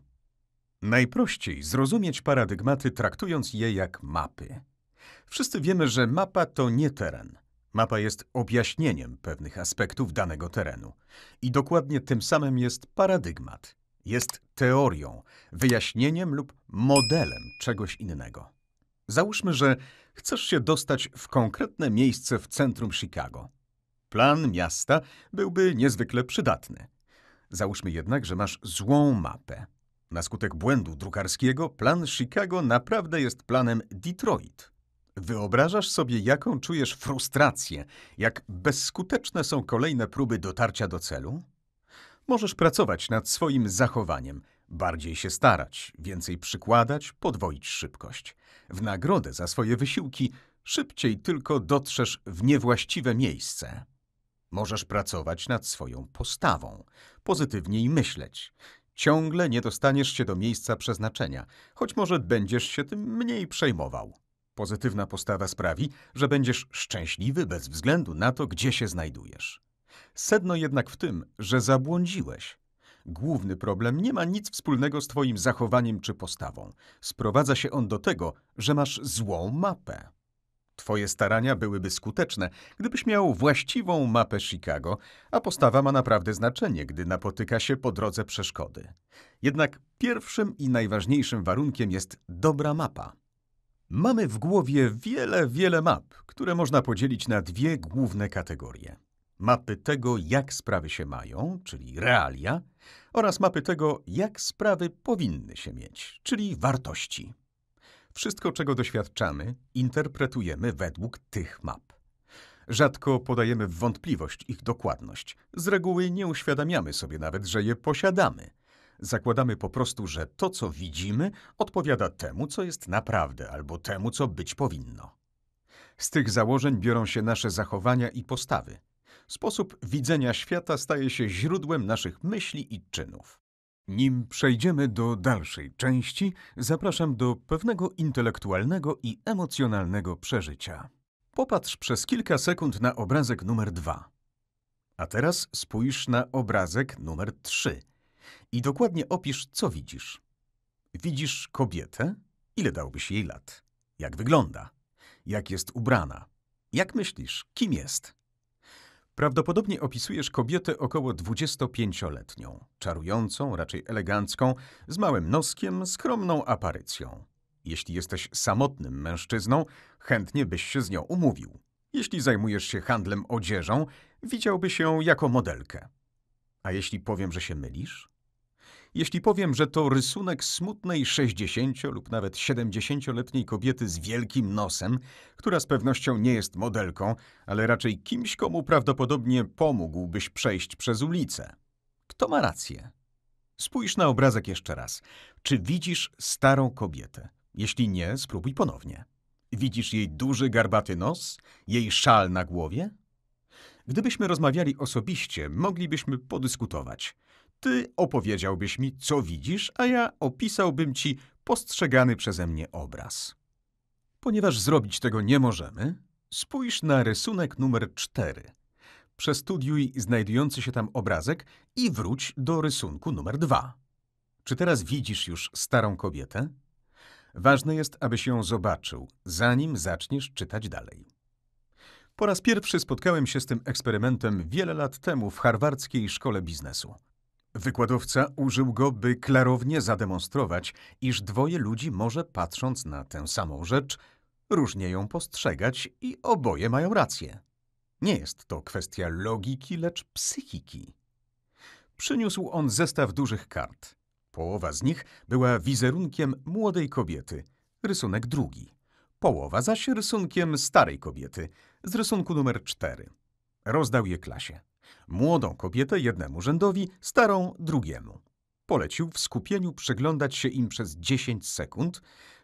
Najprościej zrozumieć paradygmaty traktując je jak mapy. Wszyscy wiemy, że mapa to nie teren – Mapa jest objaśnieniem pewnych aspektów danego terenu. I dokładnie tym samym jest paradygmat. Jest teorią, wyjaśnieniem lub modelem czegoś innego. Załóżmy, że chcesz się dostać w konkretne miejsce w centrum Chicago. Plan miasta byłby niezwykle przydatny. Załóżmy jednak, że masz złą mapę. Na skutek błędu drukarskiego plan Chicago naprawdę jest planem Detroit. Wyobrażasz sobie, jaką czujesz frustrację, jak bezskuteczne są kolejne próby dotarcia do celu? Możesz pracować nad swoim zachowaniem, bardziej się starać, więcej przykładać, podwoić szybkość. W nagrodę za swoje wysiłki szybciej tylko dotrzesz w niewłaściwe miejsce. Możesz pracować nad swoją postawą, pozytywniej myśleć. Ciągle nie dostaniesz się do miejsca przeznaczenia, choć może będziesz się tym mniej przejmował. Pozytywna postawa sprawi, że będziesz szczęśliwy bez względu na to, gdzie się znajdujesz. Sedno jednak w tym, że zabłądziłeś. Główny problem nie ma nic wspólnego z Twoim zachowaniem czy postawą. Sprowadza się on do tego, że masz złą mapę. Twoje starania byłyby skuteczne, gdybyś miał właściwą mapę Chicago, a postawa ma naprawdę znaczenie, gdy napotyka się po drodze przeszkody. Jednak pierwszym i najważniejszym warunkiem jest dobra mapa. Mamy w głowie wiele, wiele map, które można podzielić na dwie główne kategorie. Mapy tego, jak sprawy się mają, czyli realia, oraz mapy tego, jak sprawy powinny się mieć, czyli wartości. Wszystko, czego doświadczamy, interpretujemy według tych map. Rzadko podajemy w wątpliwość ich dokładność. Z reguły nie uświadamiamy sobie nawet, że je posiadamy. Zakładamy po prostu, że to, co widzimy, odpowiada temu, co jest naprawdę, albo temu, co być powinno. Z tych założeń biorą się nasze zachowania i postawy. Sposób widzenia świata staje się źródłem naszych myśli i czynów. Nim przejdziemy do dalszej części, zapraszam do pewnego intelektualnego i emocjonalnego przeżycia. Popatrz przez kilka sekund na obrazek numer dwa, A teraz spójrz na obrazek numer trzy i dokładnie opisz, co widzisz. Widzisz kobietę? Ile dałbyś jej lat? Jak wygląda? Jak jest ubrana? Jak myślisz, kim jest? Prawdopodobnie opisujesz kobietę około 25-letnią, czarującą, raczej elegancką, z małym noskiem, skromną aparycją. Jeśli jesteś samotnym mężczyzną, chętnie byś się z nią umówił. Jeśli zajmujesz się handlem odzieżą, widziałby się jako modelkę. A jeśli powiem, że się mylisz? jeśli powiem, że to rysunek smutnej 60 lub nawet 70-letniej kobiety z wielkim nosem, która z pewnością nie jest modelką, ale raczej kimś, komu prawdopodobnie pomógłbyś przejść przez ulicę. Kto ma rację? Spójrz na obrazek jeszcze raz. Czy widzisz starą kobietę? Jeśli nie, spróbuj ponownie. Widzisz jej duży, garbaty nos, jej szal na głowie? Gdybyśmy rozmawiali osobiście, moglibyśmy podyskutować – ty opowiedziałbyś mi, co widzisz, a ja opisałbym ci postrzegany przeze mnie obraz. Ponieważ zrobić tego nie możemy, spójrz na rysunek numer 4. Przestudiuj znajdujący się tam obrazek i wróć do rysunku numer 2. Czy teraz widzisz już starą kobietę? Ważne jest, abyś ją zobaczył, zanim zaczniesz czytać dalej. Po raz pierwszy spotkałem się z tym eksperymentem wiele lat temu w harwardzkiej szkole biznesu. Wykładowca użył go, by klarownie zademonstrować, iż dwoje ludzi może patrząc na tę samą rzecz, różnie ją postrzegać i oboje mają rację. Nie jest to kwestia logiki, lecz psychiki. Przyniósł on zestaw dużych kart. Połowa z nich była wizerunkiem młodej kobiety, rysunek drugi. Połowa zaś rysunkiem starej kobiety, z rysunku numer cztery. Rozdał je klasie. Młodą kobietę jednemu rzędowi, starą drugiemu. Polecił w skupieniu przyglądać się im przez 10 sekund,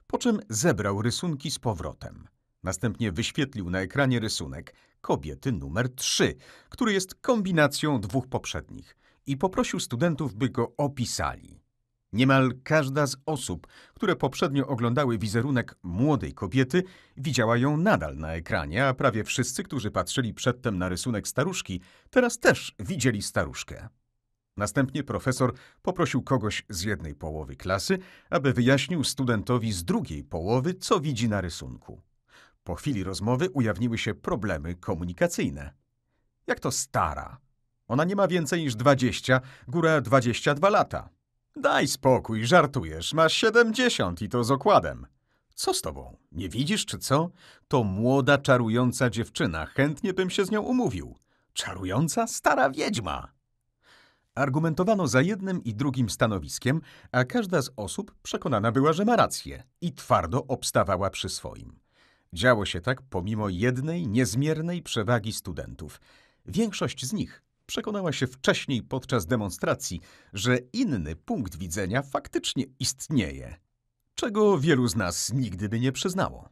po czym zebrał rysunki z powrotem. Następnie wyświetlił na ekranie rysunek kobiety numer 3, który jest kombinacją dwóch poprzednich i poprosił studentów, by go opisali. Niemal każda z osób, które poprzednio oglądały wizerunek młodej kobiety, widziała ją nadal na ekranie, a prawie wszyscy, którzy patrzyli przedtem na rysunek staruszki, teraz też widzieli staruszkę. Następnie profesor poprosił kogoś z jednej połowy klasy, aby wyjaśnił studentowi z drugiej połowy, co widzi na rysunku. Po chwili rozmowy ujawniły się problemy komunikacyjne. Jak to stara? Ona nie ma więcej niż 20, góra 22 lata. Daj spokój, żartujesz. Masz siedemdziesiąt i to z okładem. Co z tobą? Nie widzisz czy co? To młoda, czarująca dziewczyna. Chętnie bym się z nią umówił. Czarująca? Stara wiedźma. Argumentowano za jednym i drugim stanowiskiem, a każda z osób przekonana była, że ma rację i twardo obstawała przy swoim. Działo się tak pomimo jednej niezmiernej przewagi studentów. Większość z nich przekonała się wcześniej podczas demonstracji, że inny punkt widzenia faktycznie istnieje, czego wielu z nas nigdy by nie przyznało.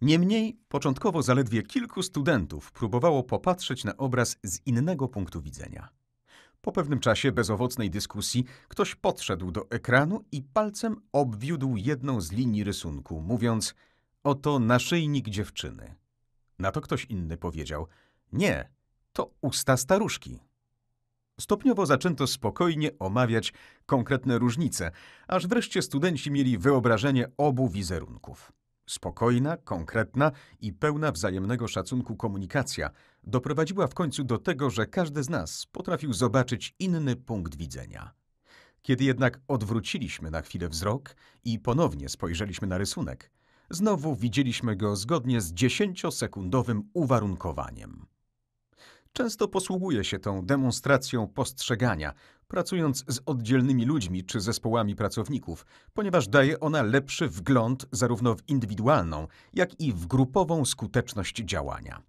Niemniej, początkowo zaledwie kilku studentów próbowało popatrzeć na obraz z innego punktu widzenia. Po pewnym czasie bezowocnej dyskusji ktoś podszedł do ekranu i palcem obwiódł jedną z linii rysunku, mówiąc: Oto naszyjnik dziewczyny. Na to ktoś inny powiedział: Nie, to usta staruszki. Stopniowo zaczęto spokojnie omawiać konkretne różnice, aż wreszcie studenci mieli wyobrażenie obu wizerunków. Spokojna, konkretna i pełna wzajemnego szacunku komunikacja doprowadziła w końcu do tego, że każdy z nas potrafił zobaczyć inny punkt widzenia. Kiedy jednak odwróciliśmy na chwilę wzrok i ponownie spojrzeliśmy na rysunek, znowu widzieliśmy go zgodnie z dziesięciosekundowym uwarunkowaniem. Często posługuje się tą demonstracją postrzegania, pracując z oddzielnymi ludźmi czy zespołami pracowników, ponieważ daje ona lepszy wgląd zarówno w indywidualną, jak i w grupową skuteczność działania.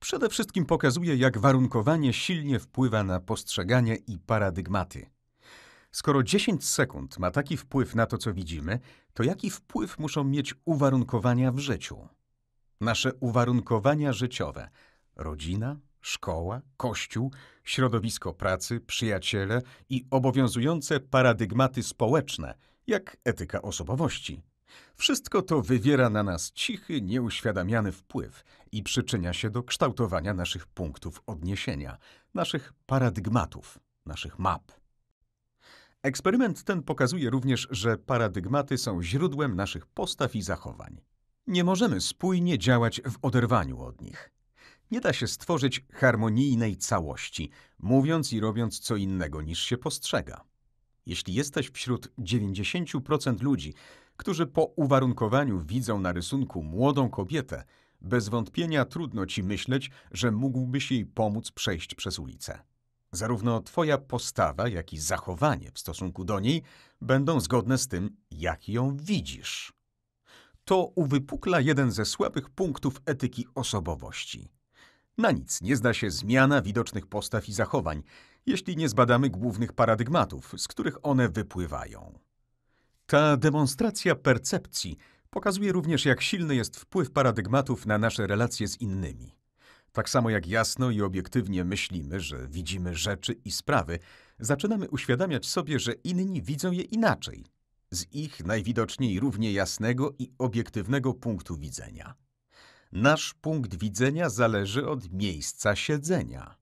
Przede wszystkim pokazuje, jak warunkowanie silnie wpływa na postrzeganie i paradygmaty. Skoro 10 sekund ma taki wpływ na to, co widzimy, to jaki wpływ muszą mieć uwarunkowania w życiu? Nasze uwarunkowania życiowe rodzina, szkoła, kościół, środowisko pracy, przyjaciele i obowiązujące paradygmaty społeczne, jak etyka osobowości. Wszystko to wywiera na nas cichy, nieuświadamiany wpływ i przyczynia się do kształtowania naszych punktów odniesienia, naszych paradygmatów, naszych map. Eksperyment ten pokazuje również, że paradygmaty są źródłem naszych postaw i zachowań. Nie możemy spójnie działać w oderwaniu od nich. Nie da się stworzyć harmonijnej całości, mówiąc i robiąc co innego niż się postrzega. Jeśli jesteś wśród 90% ludzi, którzy po uwarunkowaniu widzą na rysunku młodą kobietę, bez wątpienia trudno ci myśleć, że mógłbyś jej pomóc przejść przez ulicę. Zarówno twoja postawa, jak i zachowanie w stosunku do niej będą zgodne z tym, jak ją widzisz. To uwypukla jeden ze słabych punktów etyki osobowości – na nic nie zda się zmiana widocznych postaw i zachowań, jeśli nie zbadamy głównych paradygmatów, z których one wypływają. Ta demonstracja percepcji pokazuje również, jak silny jest wpływ paradygmatów na nasze relacje z innymi. Tak samo jak jasno i obiektywnie myślimy, że widzimy rzeczy i sprawy, zaczynamy uświadamiać sobie, że inni widzą je inaczej, z ich najwidoczniej równie jasnego i obiektywnego punktu widzenia. Nasz punkt widzenia zależy od miejsca siedzenia.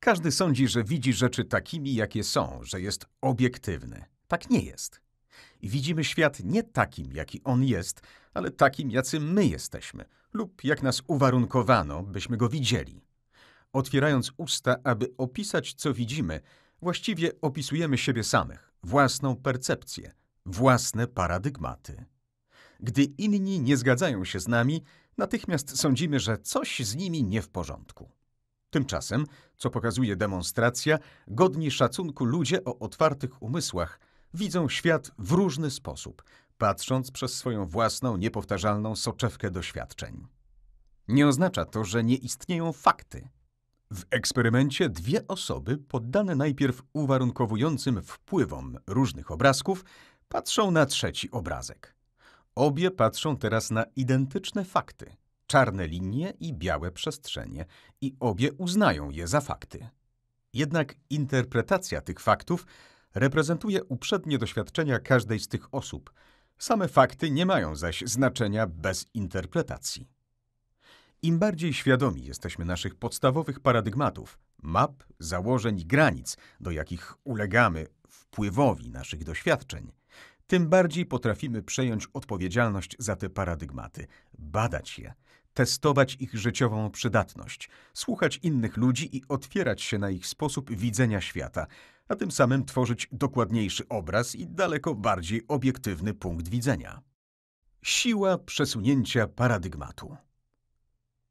Każdy sądzi, że widzi rzeczy takimi, jakie są, że jest obiektywny. Tak nie jest. I widzimy świat nie takim, jaki on jest, ale takim, jacy my jesteśmy, lub jak nas uwarunkowano, byśmy go widzieli. Otwierając usta, aby opisać, co widzimy, właściwie opisujemy siebie samych, własną percepcję, własne paradygmaty. Gdy inni nie zgadzają się z nami, Natychmiast sądzimy, że coś z nimi nie w porządku. Tymczasem, co pokazuje demonstracja, godni szacunku ludzie o otwartych umysłach widzą świat w różny sposób, patrząc przez swoją własną, niepowtarzalną soczewkę doświadczeń. Nie oznacza to, że nie istnieją fakty. W eksperymencie dwie osoby, poddane najpierw uwarunkowującym wpływom różnych obrazków, patrzą na trzeci obrazek. Obie patrzą teraz na identyczne fakty, czarne linie i białe przestrzenie, i obie uznają je za fakty. Jednak interpretacja tych faktów reprezentuje uprzednie doświadczenia każdej z tych osób. Same fakty nie mają zaś znaczenia bez interpretacji. Im bardziej świadomi jesteśmy naszych podstawowych paradygmatów, map, założeń, granic, do jakich ulegamy wpływowi naszych doświadczeń, tym bardziej potrafimy przejąć odpowiedzialność za te paradygmaty, badać je, testować ich życiową przydatność, słuchać innych ludzi i otwierać się na ich sposób widzenia świata, a tym samym tworzyć dokładniejszy obraz i daleko bardziej obiektywny punkt widzenia. Siła przesunięcia paradygmatu.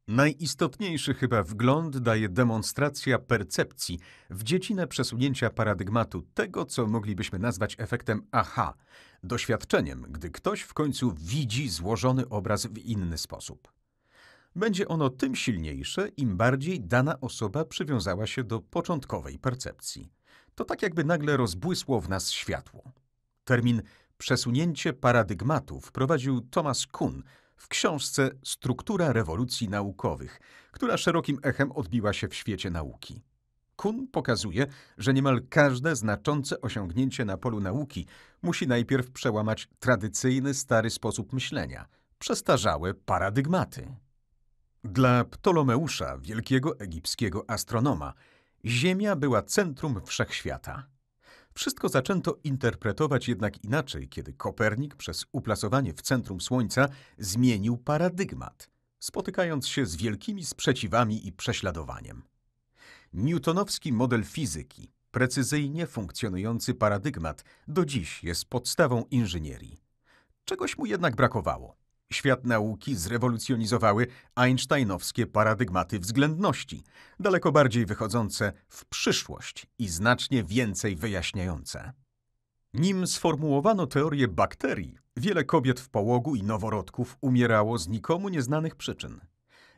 Najistotniejszy chyba wgląd daje demonstracja percepcji w dziecinę przesunięcia paradygmatu tego, co moglibyśmy nazwać efektem aha, doświadczeniem, gdy ktoś w końcu widzi złożony obraz w inny sposób. Będzie ono tym silniejsze, im bardziej dana osoba przywiązała się do początkowej percepcji. To tak jakby nagle rozbłysło w nas światło. Termin przesunięcie paradygmatu wprowadził Thomas Kuhn w książce Struktura rewolucji naukowych, która szerokim echem odbiła się w świecie nauki. Kun pokazuje, że niemal każde znaczące osiągnięcie na polu nauki musi najpierw przełamać tradycyjny stary sposób myślenia, przestarzałe paradygmaty. Dla Ptolomeusza, wielkiego egipskiego astronoma, Ziemia była centrum wszechświata. Wszystko zaczęto interpretować jednak inaczej, kiedy Kopernik przez uplasowanie w centrum Słońca zmienił paradygmat, spotykając się z wielkimi sprzeciwami i prześladowaniem. Newtonowski model fizyki, precyzyjnie funkcjonujący paradygmat, do dziś jest podstawą inżynierii. Czegoś mu jednak brakowało. Świat nauki zrewolucjonizowały einsteinowskie paradygmaty względności, daleko bardziej wychodzące w przyszłość i znacznie więcej wyjaśniające. Nim sformułowano teorię bakterii, wiele kobiet w połogu i noworodków umierało z nikomu nieznanych przyczyn.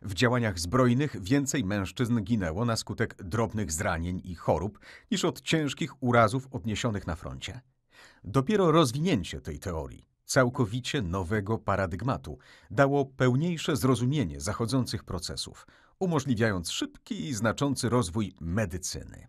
W działaniach zbrojnych więcej mężczyzn ginęło na skutek drobnych zranień i chorób niż od ciężkich urazów odniesionych na froncie. Dopiero rozwinięcie tej teorii, całkowicie nowego paradygmatu, dało pełniejsze zrozumienie zachodzących procesów, umożliwiając szybki i znaczący rozwój medycyny.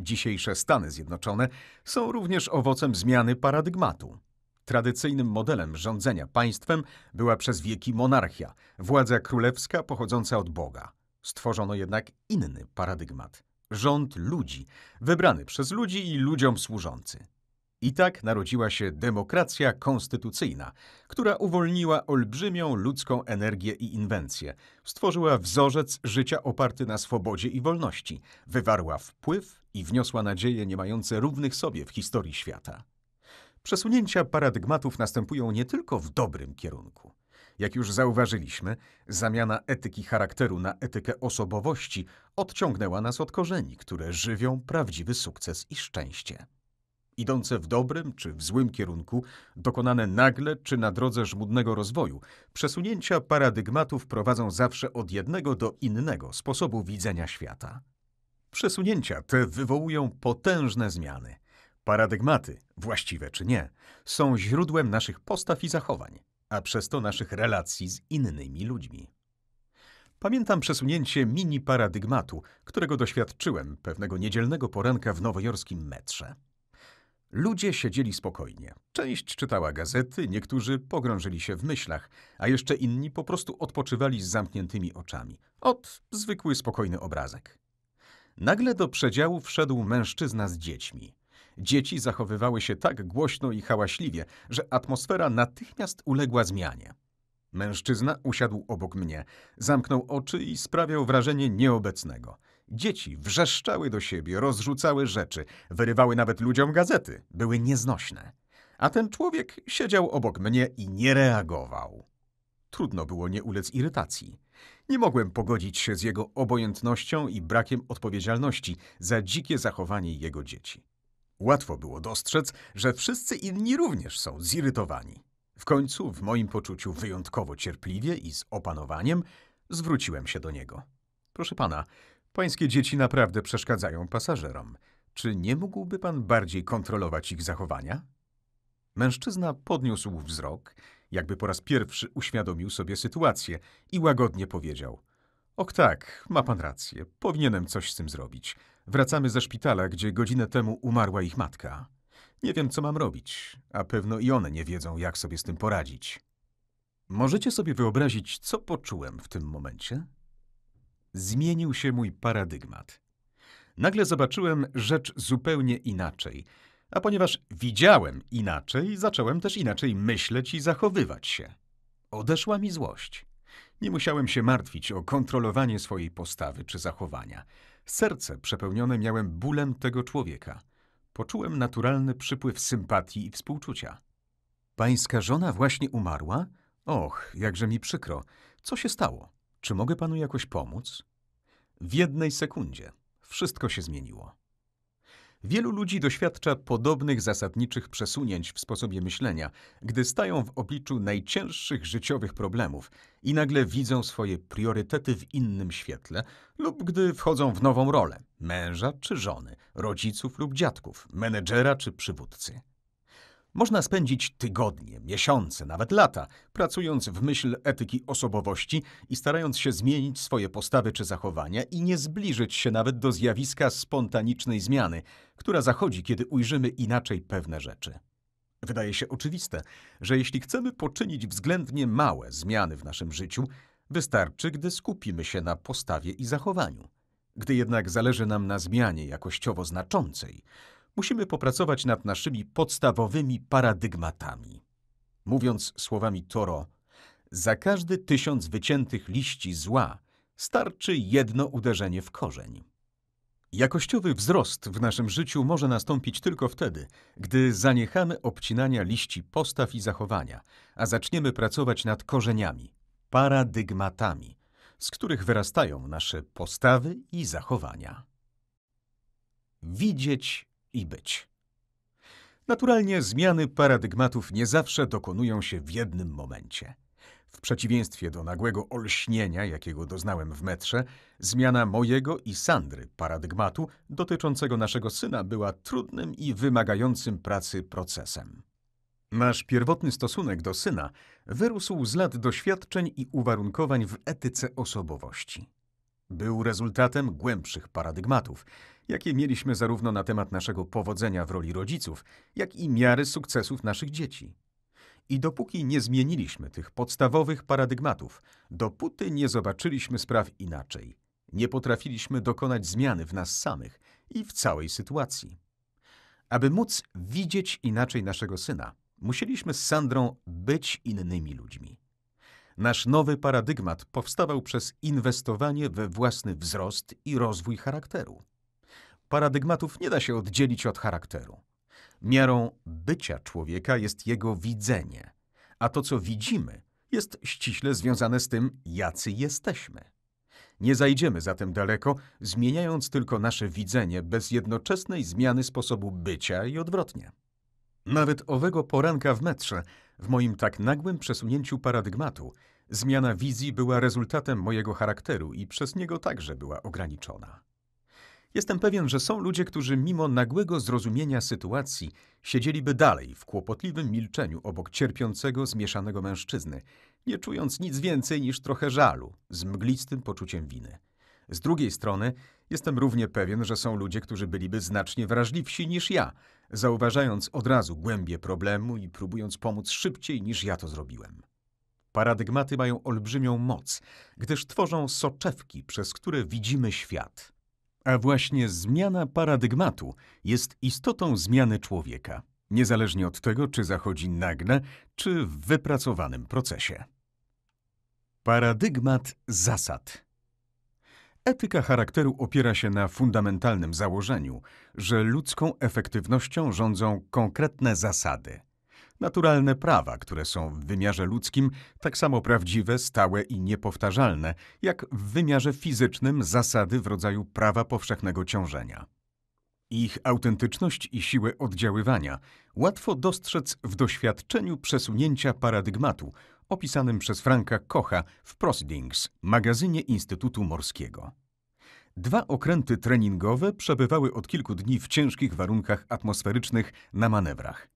Dzisiejsze Stany Zjednoczone są również owocem zmiany paradygmatu. Tradycyjnym modelem rządzenia państwem była przez wieki monarchia, władza królewska pochodząca od Boga. Stworzono jednak inny paradygmat rząd ludzi, wybrany przez ludzi i ludziom służący. I tak narodziła się demokracja konstytucyjna, która uwolniła olbrzymią ludzką energię i inwencję, stworzyła wzorzec życia oparty na swobodzie i wolności, wywarła wpływ i wniosła nadzieje nie mające równych sobie w historii świata. Przesunięcia paradygmatów następują nie tylko w dobrym kierunku. Jak już zauważyliśmy, zamiana etyki charakteru na etykę osobowości odciągnęła nas od korzeni, które żywią prawdziwy sukces i szczęście. Idące w dobrym czy w złym kierunku, dokonane nagle czy na drodze żmudnego rozwoju, przesunięcia paradygmatów prowadzą zawsze od jednego do innego sposobu widzenia świata. Przesunięcia te wywołują potężne zmiany – Paradygmaty, właściwe czy nie, są źródłem naszych postaw i zachowań, a przez to naszych relacji z innymi ludźmi. Pamiętam przesunięcie mini paradygmatu, którego doświadczyłem pewnego niedzielnego poranka w nowojorskim metrze. Ludzie siedzieli spokojnie. Część czytała gazety, niektórzy pogrążyli się w myślach, a jeszcze inni po prostu odpoczywali z zamkniętymi oczami. Ot, zwykły spokojny obrazek. Nagle do przedziału wszedł mężczyzna z dziećmi. Dzieci zachowywały się tak głośno i hałaśliwie, że atmosfera natychmiast uległa zmianie. Mężczyzna usiadł obok mnie, zamknął oczy i sprawiał wrażenie nieobecnego. Dzieci wrzeszczały do siebie, rozrzucały rzeczy, wyrywały nawet ludziom gazety, były nieznośne. A ten człowiek siedział obok mnie i nie reagował. Trudno było nie ulec irytacji. Nie mogłem pogodzić się z jego obojętnością i brakiem odpowiedzialności za dzikie zachowanie jego dzieci. Łatwo było dostrzec, że wszyscy inni również są zirytowani. W końcu, w moim poczuciu wyjątkowo cierpliwie i z opanowaniem, zwróciłem się do niego. Proszę pana, pańskie dzieci naprawdę przeszkadzają pasażerom. Czy nie mógłby pan bardziej kontrolować ich zachowania? Mężczyzna podniósł wzrok, jakby po raz pierwszy uświadomił sobie sytuację i łagodnie powiedział: Och tak, ma pan rację, powinienem coś z tym zrobić. Wracamy ze szpitala, gdzie godzinę temu umarła ich matka. Nie wiem, co mam robić, a pewno i one nie wiedzą, jak sobie z tym poradzić. Możecie sobie wyobrazić, co poczułem w tym momencie? Zmienił się mój paradygmat. Nagle zobaczyłem rzecz zupełnie inaczej, a ponieważ widziałem inaczej, zacząłem też inaczej myśleć i zachowywać się. Odeszła mi złość. Nie musiałem się martwić o kontrolowanie swojej postawy czy zachowania. Serce przepełnione miałem bólem tego człowieka. Poczułem naturalny przypływ sympatii i współczucia. Pańska żona właśnie umarła? Och, jakże mi przykro. Co się stało? Czy mogę panu jakoś pomóc? W jednej sekundzie wszystko się zmieniło. Wielu ludzi doświadcza podobnych zasadniczych przesunięć w sposobie myślenia, gdy stają w obliczu najcięższych życiowych problemów i nagle widzą swoje priorytety w innym świetle lub gdy wchodzą w nową rolę męża czy żony, rodziców lub dziadków, menedżera czy przywódcy. Można spędzić tygodnie, miesiące, nawet lata, pracując w myśl etyki osobowości i starając się zmienić swoje postawy czy zachowania i nie zbliżyć się nawet do zjawiska spontanicznej zmiany, która zachodzi, kiedy ujrzymy inaczej pewne rzeczy. Wydaje się oczywiste, że jeśli chcemy poczynić względnie małe zmiany w naszym życiu, wystarczy, gdy skupimy się na postawie i zachowaniu. Gdy jednak zależy nam na zmianie jakościowo znaczącej, musimy popracować nad naszymi podstawowymi paradygmatami. Mówiąc słowami Toro, za każdy tysiąc wyciętych liści zła starczy jedno uderzenie w korzeń. Jakościowy wzrost w naszym życiu może nastąpić tylko wtedy, gdy zaniechamy obcinania liści postaw i zachowania, a zaczniemy pracować nad korzeniami, paradygmatami, z których wyrastają nasze postawy i zachowania. Widzieć i być. Naturalnie zmiany paradygmatów nie zawsze dokonują się w jednym momencie. W przeciwieństwie do nagłego olśnienia, jakiego doznałem w metrze, zmiana mojego i Sandry paradygmatu dotyczącego naszego syna była trudnym i wymagającym pracy procesem. Nasz pierwotny stosunek do syna wyrósł z lat doświadczeń i uwarunkowań w etyce osobowości był rezultatem głębszych paradygmatów, jakie mieliśmy zarówno na temat naszego powodzenia w roli rodziców, jak i miary sukcesów naszych dzieci. I dopóki nie zmieniliśmy tych podstawowych paradygmatów, dopóty nie zobaczyliśmy spraw inaczej, nie potrafiliśmy dokonać zmiany w nas samych i w całej sytuacji. Aby móc widzieć inaczej naszego syna, musieliśmy z Sandrą być innymi ludźmi. Nasz nowy paradygmat powstawał przez inwestowanie we własny wzrost i rozwój charakteru. Paradygmatów nie da się oddzielić od charakteru. Miarą bycia człowieka jest jego widzenie, a to, co widzimy, jest ściśle związane z tym, jacy jesteśmy. Nie zajdziemy zatem daleko, zmieniając tylko nasze widzenie bez jednoczesnej zmiany sposobu bycia i odwrotnie. Nawet owego poranka w metrze w moim tak nagłym przesunięciu paradygmatu zmiana wizji była rezultatem mojego charakteru i przez niego także była ograniczona. Jestem pewien, że są ludzie, którzy mimo nagłego zrozumienia sytuacji siedzieliby dalej w kłopotliwym milczeniu obok cierpiącego, zmieszanego mężczyzny, nie czując nic więcej niż trochę żalu, z mglistym poczuciem winy. Z drugiej strony, jestem równie pewien, że są ludzie, którzy byliby znacznie wrażliwsi niż ja – zauważając od razu głębie problemu i próbując pomóc szybciej niż ja to zrobiłem. Paradygmaty mają olbrzymią moc, gdyż tworzą soczewki, przez które widzimy świat. A właśnie zmiana paradygmatu jest istotą zmiany człowieka, niezależnie od tego, czy zachodzi nagle, czy w wypracowanym procesie. Paradygmat zasad – Etyka charakteru opiera się na fundamentalnym założeniu, że ludzką efektywnością rządzą konkretne zasady. Naturalne prawa, które są w wymiarze ludzkim tak samo prawdziwe, stałe i niepowtarzalne, jak w wymiarze fizycznym zasady w rodzaju prawa powszechnego ciążenia. Ich autentyczność i siłę oddziaływania łatwo dostrzec w doświadczeniu przesunięcia paradygmatu opisanym przez Franka Kocha w Proceedings, magazynie Instytutu Morskiego. Dwa okręty treningowe przebywały od kilku dni w ciężkich warunkach atmosferycznych na manewrach.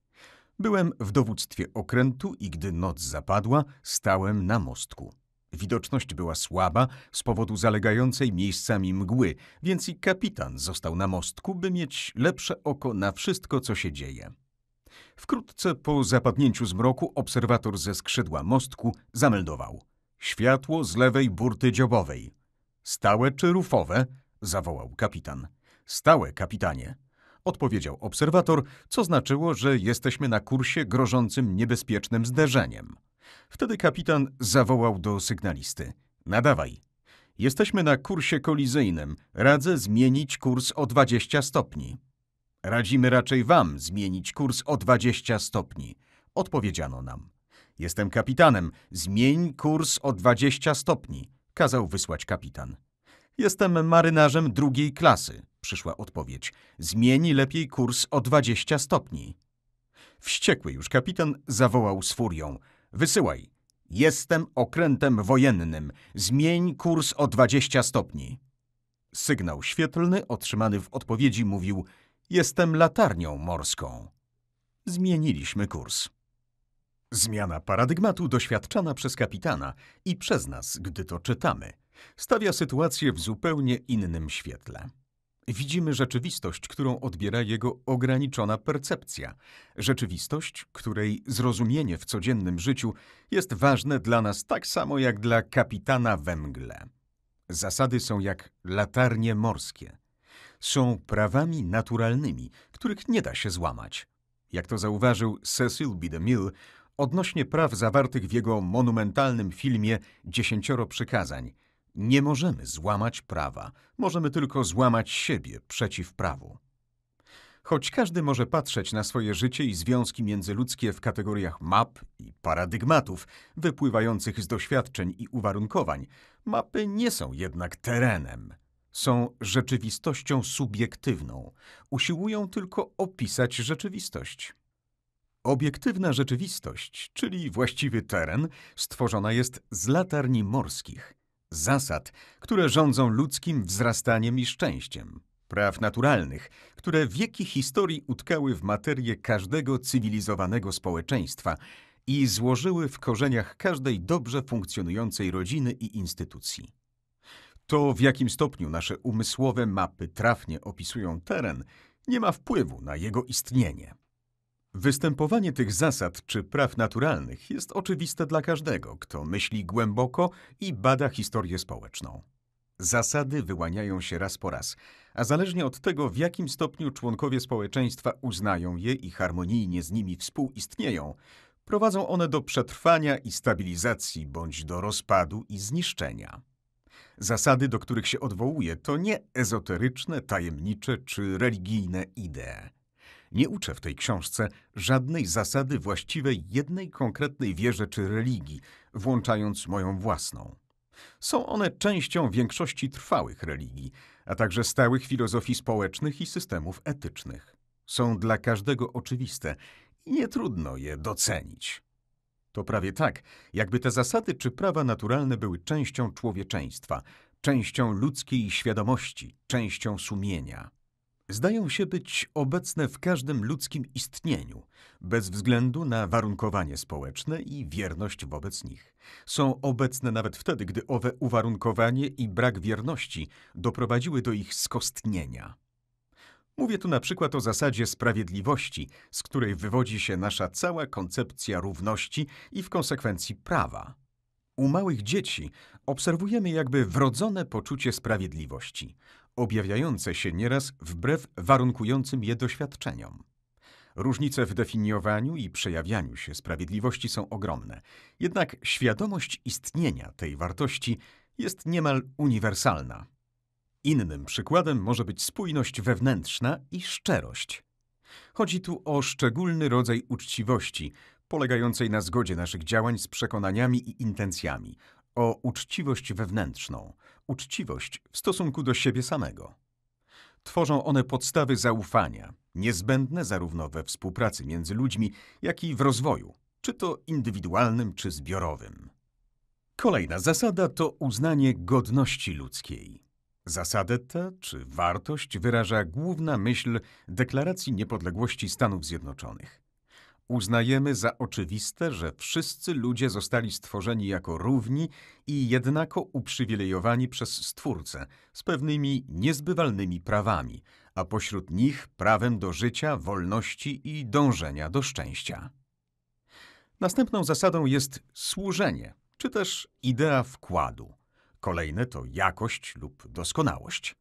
Byłem w dowództwie okrętu i gdy noc zapadła, stałem na mostku. Widoczność była słaba z powodu zalegającej miejscami mgły, więc i kapitan został na mostku, by mieć lepsze oko na wszystko, co się dzieje. Wkrótce po zapadnięciu zmroku obserwator ze skrzydła mostku zameldował. Światło z lewej burty dziobowej. Stałe czy rufowe? zawołał kapitan. Stałe, kapitanie, odpowiedział obserwator, co znaczyło, że jesteśmy na kursie grożącym niebezpiecznym zderzeniem. Wtedy kapitan zawołał do sygnalisty. Nadawaj. Jesteśmy na kursie kolizyjnym. Radzę zmienić kurs o 20 stopni. Radzimy raczej wam zmienić kurs o 20 stopni. Odpowiedziano nam. Jestem kapitanem. Zmień kurs o 20 stopni. Kazał wysłać kapitan. Jestem marynarzem drugiej klasy. Przyszła odpowiedź. Zmień lepiej kurs o 20 stopni. Wściekły już kapitan zawołał z furią. Wysyłaj. Jestem okrętem wojennym. Zmień kurs o 20 stopni. Sygnał świetlny otrzymany w odpowiedzi mówił – Jestem latarnią morską. Zmieniliśmy kurs. Zmiana paradygmatu doświadczana przez kapitana i przez nas, gdy to czytamy, stawia sytuację w zupełnie innym świetle. Widzimy rzeczywistość, którą odbiera jego ograniczona percepcja, rzeczywistość, której zrozumienie w codziennym życiu jest ważne dla nas tak samo jak dla kapitana we mgle. Zasady są jak latarnie morskie są prawami naturalnymi, których nie da się złamać. Jak to zauważył Cecil B. DeMille odnośnie praw zawartych w jego monumentalnym filmie Dziesięcioro Przykazań, nie możemy złamać prawa, możemy tylko złamać siebie przeciw prawu. Choć każdy może patrzeć na swoje życie i związki międzyludzkie w kategoriach map i paradygmatów wypływających z doświadczeń i uwarunkowań, mapy nie są jednak terenem są rzeczywistością subiektywną, usiłują tylko opisać rzeczywistość. Obiektywna rzeczywistość, czyli właściwy teren, stworzona jest z latarni morskich, zasad, które rządzą ludzkim wzrastaniem i szczęściem, praw naturalnych, które wieki historii utkały w materię każdego cywilizowanego społeczeństwa i złożyły w korzeniach każdej dobrze funkcjonującej rodziny i instytucji. To, w jakim stopniu nasze umysłowe mapy trafnie opisują teren, nie ma wpływu na jego istnienie. Występowanie tych zasad czy praw naturalnych jest oczywiste dla każdego, kto myśli głęboko i bada historię społeczną. Zasady wyłaniają się raz po raz, a zależnie od tego, w jakim stopniu członkowie społeczeństwa uznają je i harmonijnie z nimi współistnieją, prowadzą one do przetrwania i stabilizacji bądź do rozpadu i zniszczenia. Zasady, do których się odwołuje, to nie ezoteryczne, tajemnicze czy religijne idee. Nie uczę w tej książce żadnej zasady właściwej jednej konkretnej wierze czy religii, włączając moją własną. Są one częścią większości trwałych religii, a także stałych filozofii społecznych i systemów etycznych. Są dla każdego oczywiste i nie trudno je docenić. To prawie tak, jakby te zasady czy prawa naturalne były częścią człowieczeństwa, częścią ludzkiej świadomości, częścią sumienia. Zdają się być obecne w każdym ludzkim istnieniu, bez względu na warunkowanie społeczne i wierność wobec nich. Są obecne nawet wtedy, gdy owe uwarunkowanie i brak wierności doprowadziły do ich skostnienia. Mówię tu na przykład o zasadzie sprawiedliwości, z której wywodzi się nasza cała koncepcja równości i w konsekwencji prawa. U małych dzieci obserwujemy jakby wrodzone poczucie sprawiedliwości, objawiające się nieraz wbrew warunkującym je doświadczeniom. Różnice w definiowaniu i przejawianiu się sprawiedliwości są ogromne, jednak świadomość istnienia tej wartości jest niemal uniwersalna. Innym przykładem może być spójność wewnętrzna i szczerość. Chodzi tu o szczególny rodzaj uczciwości, polegającej na zgodzie naszych działań z przekonaniami i intencjami, o uczciwość wewnętrzną, uczciwość w stosunku do siebie samego. Tworzą one podstawy zaufania, niezbędne zarówno we współpracy między ludźmi, jak i w rozwoju, czy to indywidualnym, czy zbiorowym. Kolejna zasada to uznanie godności ludzkiej. Zasadę tę, czy wartość, wyraża główna myśl Deklaracji Niepodległości Stanów Zjednoczonych. Uznajemy za oczywiste, że wszyscy ludzie zostali stworzeni jako równi i jednako uprzywilejowani przez Stwórcę z pewnymi niezbywalnymi prawami, a pośród nich prawem do życia, wolności i dążenia do szczęścia. Następną zasadą jest służenie, czy też idea wkładu. Kolejne to jakość lub doskonałość.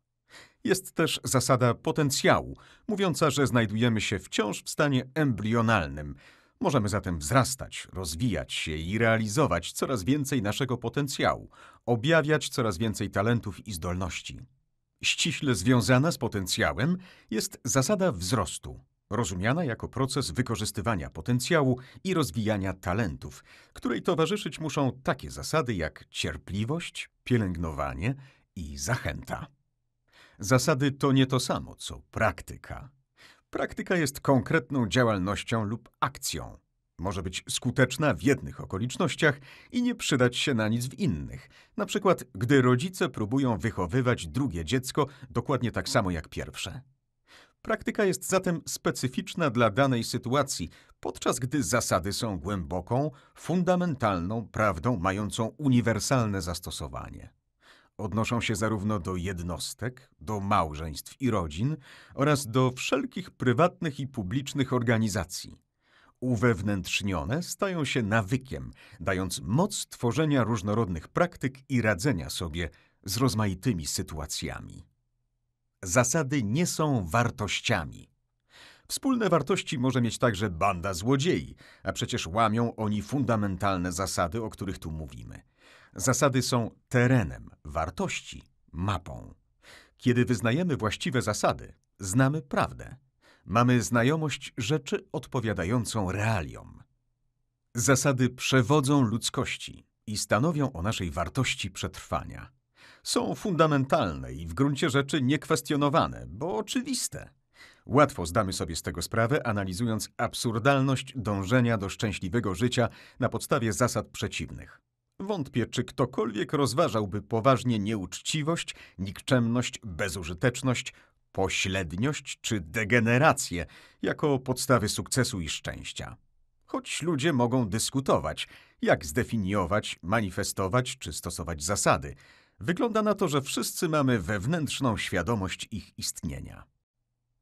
Jest też zasada potencjału, mówiąca, że znajdujemy się wciąż w stanie embrionalnym. Możemy zatem wzrastać, rozwijać się i realizować coraz więcej naszego potencjału, objawiać coraz więcej talentów i zdolności. Ściśle związana z potencjałem jest zasada wzrostu rozumiana jako proces wykorzystywania potencjału i rozwijania talentów, której towarzyszyć muszą takie zasady jak cierpliwość, pielęgnowanie i zachęta. Zasady to nie to samo co praktyka. Praktyka jest konkretną działalnością lub akcją. Może być skuteczna w jednych okolicznościach i nie przydać się na nic w innych. Na przykład, gdy rodzice próbują wychowywać drugie dziecko dokładnie tak samo jak pierwsze. Praktyka jest zatem specyficzna dla danej sytuacji, podczas gdy zasady są głęboką, fundamentalną prawdą mającą uniwersalne zastosowanie. Odnoszą się zarówno do jednostek, do małżeństw i rodzin oraz do wszelkich prywatnych i publicznych organizacji. Uwewnętrznione stają się nawykiem, dając moc tworzenia różnorodnych praktyk i radzenia sobie z rozmaitymi sytuacjami. Zasady nie są wartościami. Wspólne wartości może mieć także banda złodziei, a przecież łamią oni fundamentalne zasady, o których tu mówimy. Zasady są terenem, wartości mapą. Kiedy wyznajemy właściwe zasady, znamy prawdę. Mamy znajomość rzeczy odpowiadającą realiom. Zasady przewodzą ludzkości i stanowią o naszej wartości przetrwania są fundamentalne i w gruncie rzeczy niekwestionowane, bo oczywiste. Łatwo zdamy sobie z tego sprawę, analizując absurdalność dążenia do szczęśliwego życia na podstawie zasad przeciwnych. Wątpię, czy ktokolwiek rozważałby poważnie nieuczciwość, nikczemność, bezużyteczność, pośredniość czy degenerację jako podstawy sukcesu i szczęścia. Choć ludzie mogą dyskutować, jak zdefiniować, manifestować czy stosować zasady – Wygląda na to, że wszyscy mamy wewnętrzną świadomość ich istnienia.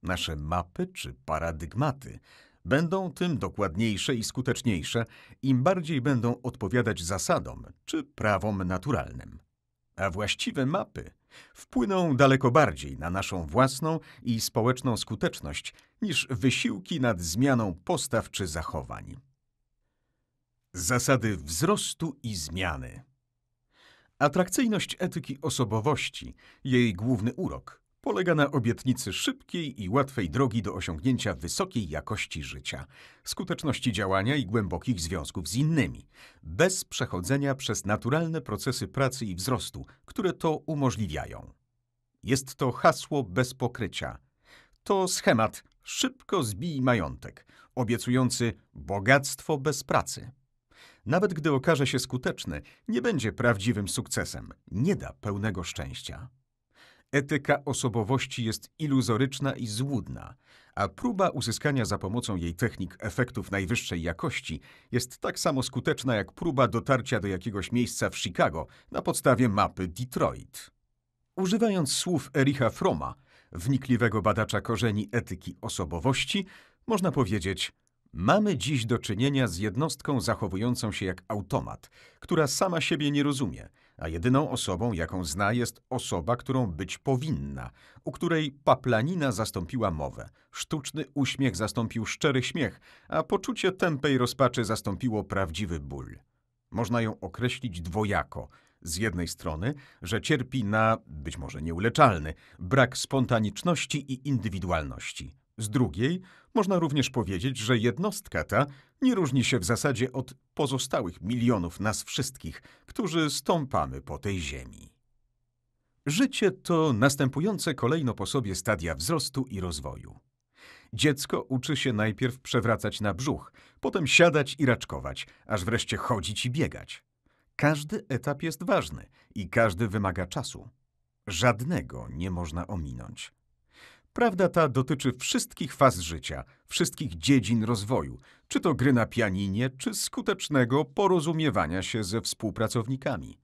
Nasze mapy czy paradygmaty będą tym dokładniejsze i skuteczniejsze, im bardziej będą odpowiadać zasadom czy prawom naturalnym. A właściwe mapy wpłyną daleko bardziej na naszą własną i społeczną skuteczność niż wysiłki nad zmianą postaw czy zachowań. Zasady wzrostu i zmiany. Atrakcyjność etyki osobowości, jej główny urok, polega na obietnicy szybkiej i łatwej drogi do osiągnięcia wysokiej jakości życia, skuteczności działania i głębokich związków z innymi, bez przechodzenia przez naturalne procesy pracy i wzrostu, które to umożliwiają. Jest to hasło bez pokrycia. To schemat szybko zbij majątek, obiecujący bogactwo bez pracy nawet gdy okaże się skuteczny, nie będzie prawdziwym sukcesem, nie da pełnego szczęścia. Etyka osobowości jest iluzoryczna i złudna, a próba uzyskania za pomocą jej technik efektów najwyższej jakości jest tak samo skuteczna jak próba dotarcia do jakiegoś miejsca w Chicago na podstawie mapy Detroit. Używając słów Ericha Froma, wnikliwego badacza korzeni etyki osobowości, można powiedzieć – Mamy dziś do czynienia z jednostką zachowującą się jak automat, która sama siebie nie rozumie, a jedyną osobą, jaką zna, jest osoba, którą być powinna, u której paplanina zastąpiła mowę, sztuczny uśmiech zastąpił szczery śmiech, a poczucie tępej rozpaczy zastąpiło prawdziwy ból. Można ją określić dwojako. Z jednej strony, że cierpi na, być może nieuleczalny, brak spontaniczności i indywidualności. Z drugiej można również powiedzieć, że jednostka ta nie różni się w zasadzie od pozostałych milionów nas wszystkich, którzy stąpamy po tej ziemi. Życie to następujące kolejno po sobie stadia wzrostu i rozwoju. Dziecko uczy się najpierw przewracać na brzuch, potem siadać i raczkować, aż wreszcie chodzić i biegać. Każdy etap jest ważny i każdy wymaga czasu. Żadnego nie można ominąć. Prawda ta dotyczy wszystkich faz życia, wszystkich dziedzin rozwoju, czy to gry na pianinie, czy skutecznego porozumiewania się ze współpracownikami.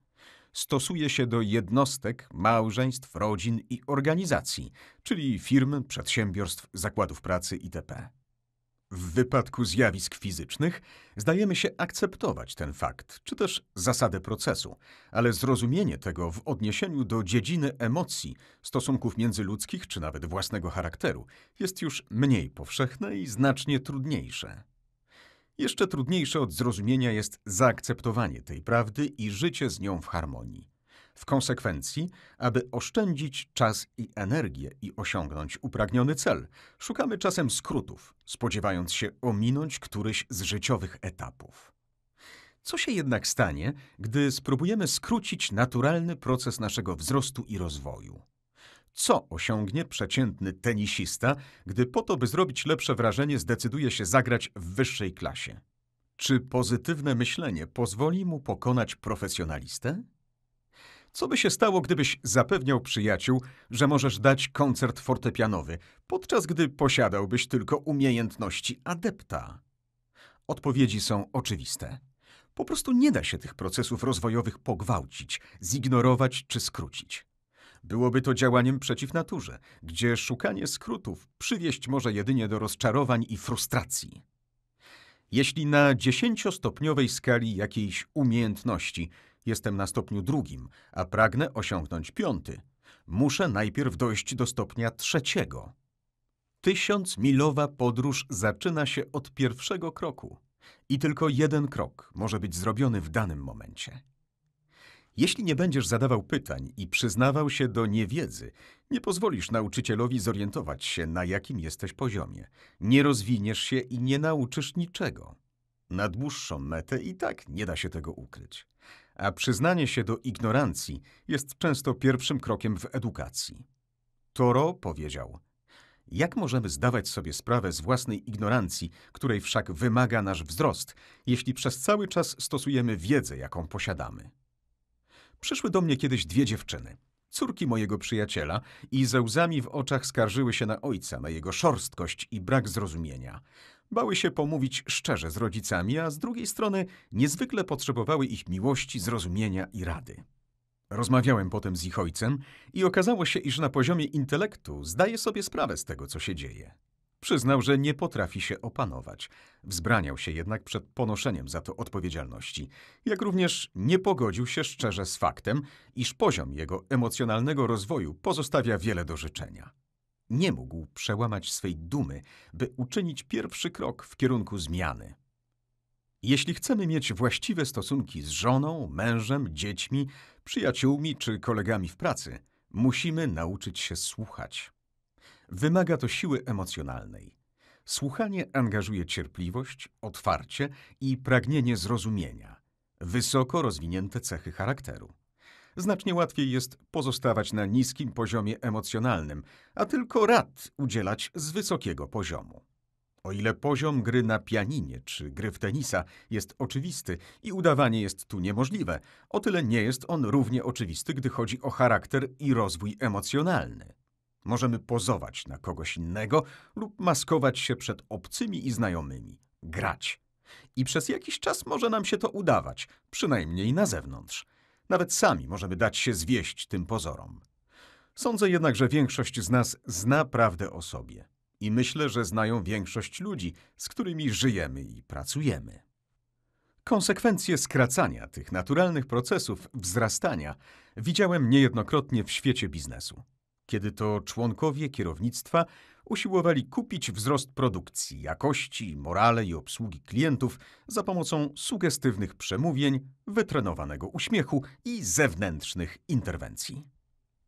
Stosuje się do jednostek, małżeństw, rodzin i organizacji, czyli firm, przedsiębiorstw, zakładów pracy itp. W wypadku zjawisk fizycznych zdajemy się akceptować ten fakt, czy też zasadę procesu, ale zrozumienie tego w odniesieniu do dziedziny emocji, stosunków międzyludzkich czy nawet własnego charakteru jest już mniej powszechne i znacznie trudniejsze. Jeszcze trudniejsze od zrozumienia jest zaakceptowanie tej prawdy i życie z nią w harmonii. W konsekwencji, aby oszczędzić czas i energię i osiągnąć upragniony cel, szukamy czasem skrótów, spodziewając się ominąć któryś z życiowych etapów. Co się jednak stanie, gdy spróbujemy skrócić naturalny proces naszego wzrostu i rozwoju? Co osiągnie przeciętny tenisista, gdy po to, by zrobić lepsze wrażenie, zdecyduje się zagrać w wyższej klasie? Czy pozytywne myślenie pozwoli mu pokonać profesjonalistę? Co by się stało, gdybyś zapewniał przyjaciół, że możesz dać koncert fortepianowy, podczas gdy posiadałbyś tylko umiejętności adepta? Odpowiedzi są oczywiste. Po prostu nie da się tych procesów rozwojowych pogwałcić, zignorować czy skrócić. Byłoby to działaniem przeciw naturze, gdzie szukanie skrótów przywieść może jedynie do rozczarowań i frustracji. Jeśli na dziesięciostopniowej skali jakiejś umiejętności Jestem na stopniu drugim, a pragnę osiągnąć piąty. Muszę najpierw dojść do stopnia trzeciego. Tysiąc milowa podróż zaczyna się od pierwszego kroku i tylko jeden krok może być zrobiony w danym momencie. Jeśli nie będziesz zadawał pytań i przyznawał się do niewiedzy, nie pozwolisz nauczycielowi zorientować się, na jakim jesteś poziomie. Nie rozwiniesz się i nie nauczysz niczego. Na dłuższą metę i tak nie da się tego ukryć a przyznanie się do ignorancji jest często pierwszym krokiem w edukacji. Toro powiedział: Jak możemy zdawać sobie sprawę z własnej ignorancji, której wszak wymaga nasz wzrost, jeśli przez cały czas stosujemy wiedzę, jaką posiadamy? Przyszły do mnie kiedyś dwie dziewczyny, córki mojego przyjaciela, i ze łzami w oczach skarżyły się na ojca, na jego szorstkość i brak zrozumienia. Bały się pomówić szczerze z rodzicami, a z drugiej strony niezwykle potrzebowały ich miłości, zrozumienia i rady. Rozmawiałem potem z ich ojcem i okazało się, iż na poziomie intelektu zdaje sobie sprawę z tego, co się dzieje. Przyznał, że nie potrafi się opanować. Wzbraniał się jednak przed ponoszeniem za to odpowiedzialności, jak również nie pogodził się szczerze z faktem, iż poziom jego emocjonalnego rozwoju pozostawia wiele do życzenia nie mógł przełamać swej dumy, by uczynić pierwszy krok w kierunku zmiany. Jeśli chcemy mieć właściwe stosunki z żoną, mężem, dziećmi, przyjaciółmi czy kolegami w pracy, musimy nauczyć się słuchać. Wymaga to siły emocjonalnej. Słuchanie angażuje cierpliwość, otwarcie i pragnienie zrozumienia, wysoko rozwinięte cechy charakteru znacznie łatwiej jest pozostawać na niskim poziomie emocjonalnym, a tylko rad udzielać z wysokiego poziomu. O ile poziom gry na pianinie czy gry w tenisa jest oczywisty i udawanie jest tu niemożliwe, o tyle nie jest on równie oczywisty, gdy chodzi o charakter i rozwój emocjonalny. Możemy pozować na kogoś innego lub maskować się przed obcymi i znajomymi, grać. I przez jakiś czas może nam się to udawać, przynajmniej na zewnątrz. Nawet sami możemy dać się zwieść tym pozorom. Sądzę jednak, że większość z nas zna prawdę o sobie i myślę, że znają większość ludzi, z którymi żyjemy i pracujemy. Konsekwencje skracania tych naturalnych procesów wzrastania widziałem niejednokrotnie w świecie biznesu, kiedy to członkowie kierownictwa usiłowali kupić wzrost produkcji, jakości, morale i obsługi klientów za pomocą sugestywnych przemówień, wytrenowanego uśmiechu i zewnętrznych interwencji.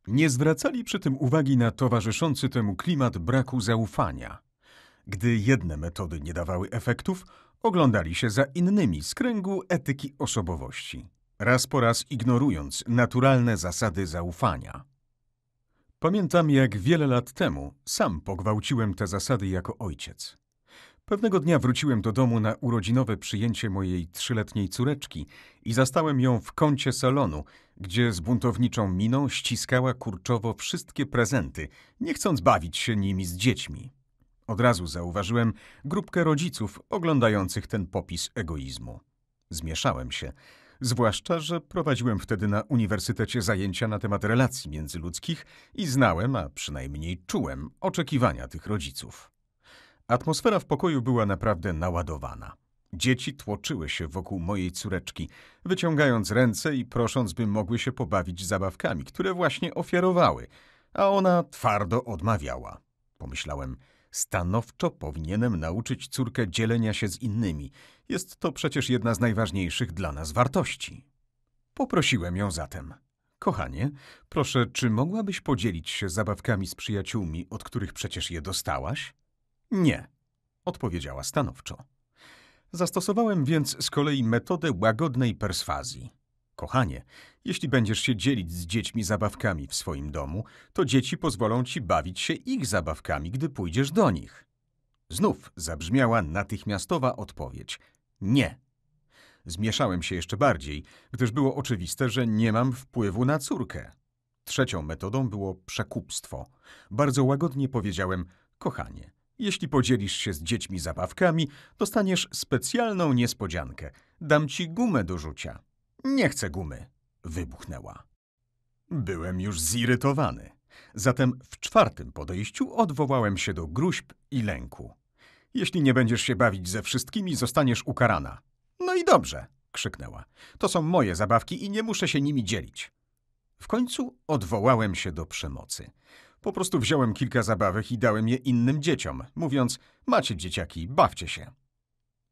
Nie zwracali przy tym uwagi na towarzyszący temu klimat braku zaufania. Gdy jedne metody nie dawały efektów, oglądali się za innymi z kręgu etyki osobowości, raz po raz ignorując naturalne zasady zaufania. Pamiętam, jak wiele lat temu sam pogwałciłem te zasady jako ojciec. Pewnego dnia wróciłem do domu na urodzinowe przyjęcie mojej trzyletniej córeczki i zastałem ją w kącie salonu, gdzie z buntowniczą miną ściskała kurczowo wszystkie prezenty, nie chcąc bawić się nimi z dziećmi. Od razu zauważyłem grupkę rodziców oglądających ten popis egoizmu. Zmieszałem się. Zwłaszcza, że prowadziłem wtedy na uniwersytecie zajęcia na temat relacji międzyludzkich i znałem, a przynajmniej czułem, oczekiwania tych rodziców. Atmosfera w pokoju była naprawdę naładowana. Dzieci tłoczyły się wokół mojej córeczki, wyciągając ręce i prosząc, by mogły się pobawić zabawkami, które właśnie ofiarowały, a ona twardo odmawiała. Pomyślałem – Stanowczo powinienem nauczyć córkę dzielenia się z innymi. Jest to przecież jedna z najważniejszych dla nas wartości. Poprosiłem ją zatem. Kochanie, proszę, czy mogłabyś podzielić się zabawkami z przyjaciółmi, od których przecież je dostałaś? Nie, odpowiedziała stanowczo. Zastosowałem więc z kolei metodę łagodnej perswazji. Kochanie, jeśli będziesz się dzielić z dziećmi zabawkami w swoim domu, to dzieci pozwolą ci bawić się ich zabawkami, gdy pójdziesz do nich. Znów zabrzmiała natychmiastowa odpowiedź: Nie. Zmieszałem się jeszcze bardziej, gdyż było oczywiste, że nie mam wpływu na córkę. Trzecią metodą było przekupstwo. Bardzo łagodnie powiedziałem: Kochanie, jeśli podzielisz się z dziećmi zabawkami, dostaniesz specjalną niespodziankę. Dam ci gumę do rzucia. Nie chcę gumy, wybuchnęła. Byłem już zirytowany. Zatem w czwartym podejściu odwołałem się do gruźb i lęku. Jeśli nie będziesz się bawić ze wszystkimi, zostaniesz ukarana. No i dobrze, krzyknęła. To są moje zabawki i nie muszę się nimi dzielić. W końcu odwołałem się do przemocy. Po prostu wziąłem kilka zabawek i dałem je innym dzieciom, mówiąc: Macie dzieciaki, bawcie się.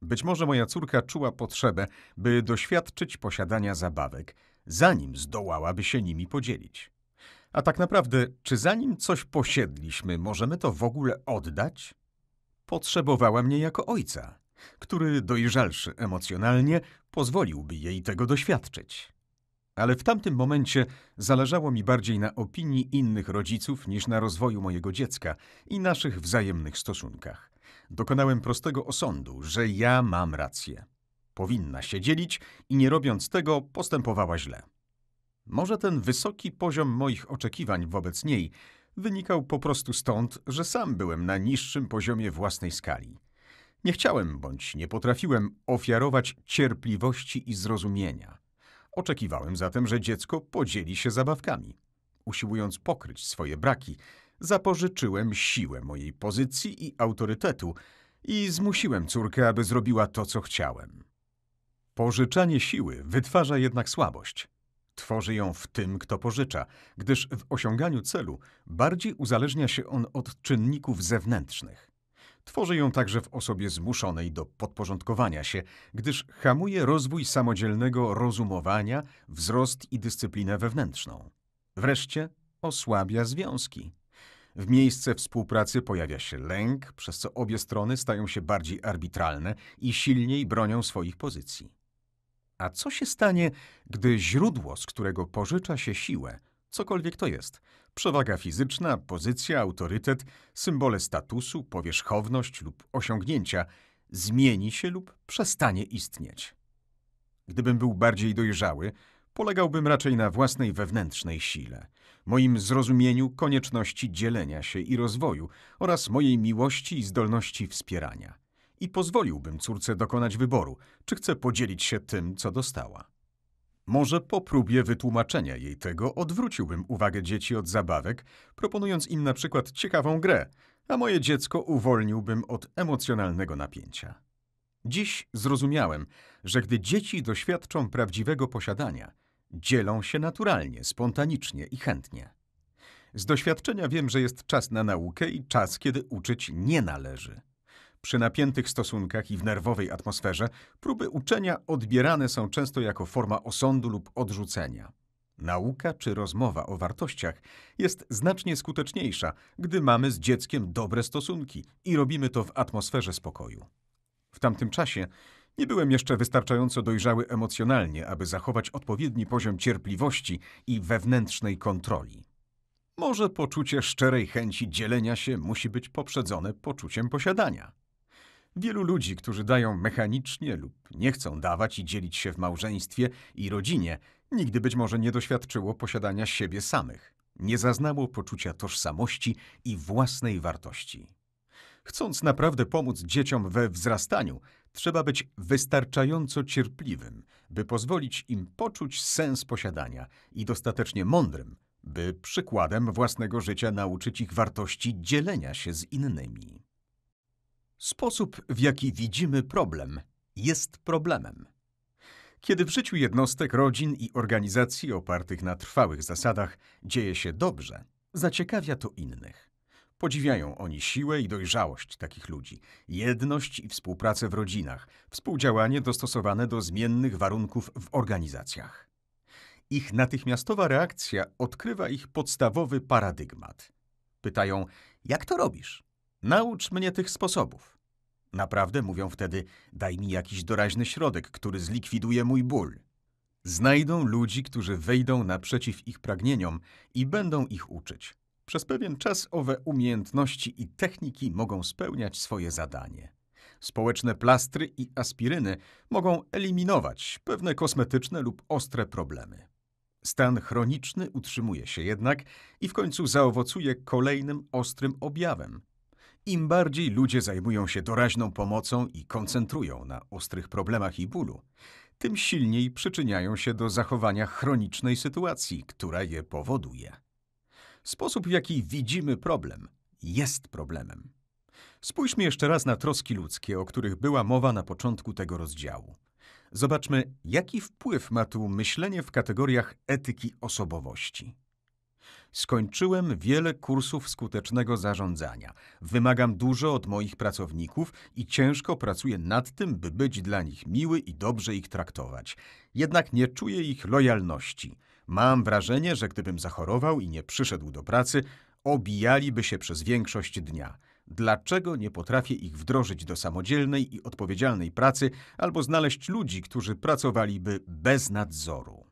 Być może moja córka czuła potrzebę, by doświadczyć posiadania zabawek, zanim zdołałaby się nimi podzielić. A tak naprawdę, czy zanim coś posiedliśmy, możemy to w ogóle oddać? Potrzebowała mnie jako ojca, który dojrzalszy emocjonalnie pozwoliłby jej tego doświadczyć. Ale w tamtym momencie zależało mi bardziej na opinii innych rodziców niż na rozwoju mojego dziecka i naszych wzajemnych stosunkach dokonałem prostego osądu, że ja mam rację. Powinna się dzielić i nie robiąc tego postępowała źle. Może ten wysoki poziom moich oczekiwań wobec niej wynikał po prostu stąd, że sam byłem na niższym poziomie własnej skali. Nie chciałem bądź nie potrafiłem ofiarować cierpliwości i zrozumienia. Oczekiwałem zatem, że dziecko podzieli się zabawkami. Usiłując pokryć swoje braki, zapożyczyłem siłę mojej pozycji i autorytetu i zmusiłem córkę, aby zrobiła to, co chciałem. Pożyczanie siły wytwarza jednak słabość. Tworzy ją w tym, kto pożycza, gdyż w osiąganiu celu bardziej uzależnia się on od czynników zewnętrznych. Tworzy ją także w osobie zmuszonej do podporządkowania się, gdyż hamuje rozwój samodzielnego rozumowania, wzrost i dyscyplinę wewnętrzną. Wreszcie osłabia związki. W miejsce współpracy pojawia się lęk, przez co obie strony stają się bardziej arbitralne i silniej bronią swoich pozycji. A co się stanie, gdy źródło, z którego pożycza się siłę, cokolwiek to jest, przewaga fizyczna, pozycja, autorytet, symbole statusu, powierzchowność lub osiągnięcia, zmieni się lub przestanie istnieć? Gdybym był bardziej dojrzały, polegałbym raczej na własnej wewnętrznej sile – moim zrozumieniu konieczności dzielenia się i rozwoju oraz mojej miłości i zdolności wspierania. I pozwoliłbym córce dokonać wyboru, czy chce podzielić się tym, co dostała. Może po próbie wytłumaczenia jej tego odwróciłbym uwagę dzieci od zabawek, proponując im na przykład ciekawą grę, a moje dziecko uwolniłbym od emocjonalnego napięcia. Dziś zrozumiałem, że gdy dzieci doświadczą prawdziwego posiadania – dzielą się naturalnie, spontanicznie i chętnie. Z doświadczenia wiem, że jest czas na naukę i czas, kiedy uczyć nie należy. Przy napiętych stosunkach i w nerwowej atmosferze próby uczenia odbierane są często jako forma osądu lub odrzucenia. Nauka czy rozmowa o wartościach jest znacznie skuteczniejsza, gdy mamy z dzieckiem dobre stosunki i robimy to w atmosferze spokoju. W tamtym czasie nie byłem jeszcze wystarczająco dojrzały emocjonalnie, aby zachować odpowiedni poziom cierpliwości i wewnętrznej kontroli. Może poczucie szczerej chęci dzielenia się musi być poprzedzone poczuciem posiadania. Wielu ludzi, którzy dają mechanicznie lub nie chcą dawać i dzielić się w małżeństwie i rodzinie, nigdy być może nie doświadczyło posiadania siebie samych, nie zaznało poczucia tożsamości i własnej wartości. Chcąc naprawdę pomóc dzieciom we wzrastaniu, trzeba być wystarczająco cierpliwym, by pozwolić im poczuć sens posiadania i dostatecznie mądrym, by przykładem własnego życia nauczyć ich wartości dzielenia się z innymi. Sposób, w jaki widzimy problem, jest problemem. Kiedy w życiu jednostek, rodzin i organizacji opartych na trwałych zasadach dzieje się dobrze, zaciekawia to innych. Podziwiają oni siłę i dojrzałość takich ludzi, jedność i współpracę w rodzinach, współdziałanie dostosowane do zmiennych warunków w organizacjach. Ich natychmiastowa reakcja odkrywa ich podstawowy paradygmat. Pytają: Jak to robisz? Naucz mnie tych sposobów. Naprawdę mówią wtedy: Daj mi jakiś doraźny środek, który zlikwiduje mój ból. Znajdą ludzi, którzy wejdą naprzeciw ich pragnieniom i będą ich uczyć przez pewien czas owe umiejętności i techniki mogą spełniać swoje zadanie. Społeczne plastry i aspiryny mogą eliminować pewne kosmetyczne lub ostre problemy. Stan chroniczny utrzymuje się jednak i w końcu zaowocuje kolejnym ostrym objawem. Im bardziej ludzie zajmują się doraźną pomocą i koncentrują na ostrych problemach i bólu, tym silniej przyczyniają się do zachowania chronicznej sytuacji, która je powoduje. Sposób, w jaki widzimy problem, jest problemem. Spójrzmy jeszcze raz na troski ludzkie, o których była mowa na początku tego rozdziału. Zobaczmy, jaki wpływ ma tu myślenie w kategoriach etyki osobowości. Skończyłem wiele kursów skutecznego zarządzania. Wymagam dużo od moich pracowników i ciężko pracuję nad tym, by być dla nich miły i dobrze ich traktować. Jednak nie czuję ich lojalności. Mam wrażenie, że gdybym zachorował i nie przyszedł do pracy, obijaliby się przez większość dnia. Dlaczego nie potrafię ich wdrożyć do samodzielnej i odpowiedzialnej pracy albo znaleźć ludzi, którzy pracowaliby bez nadzoru?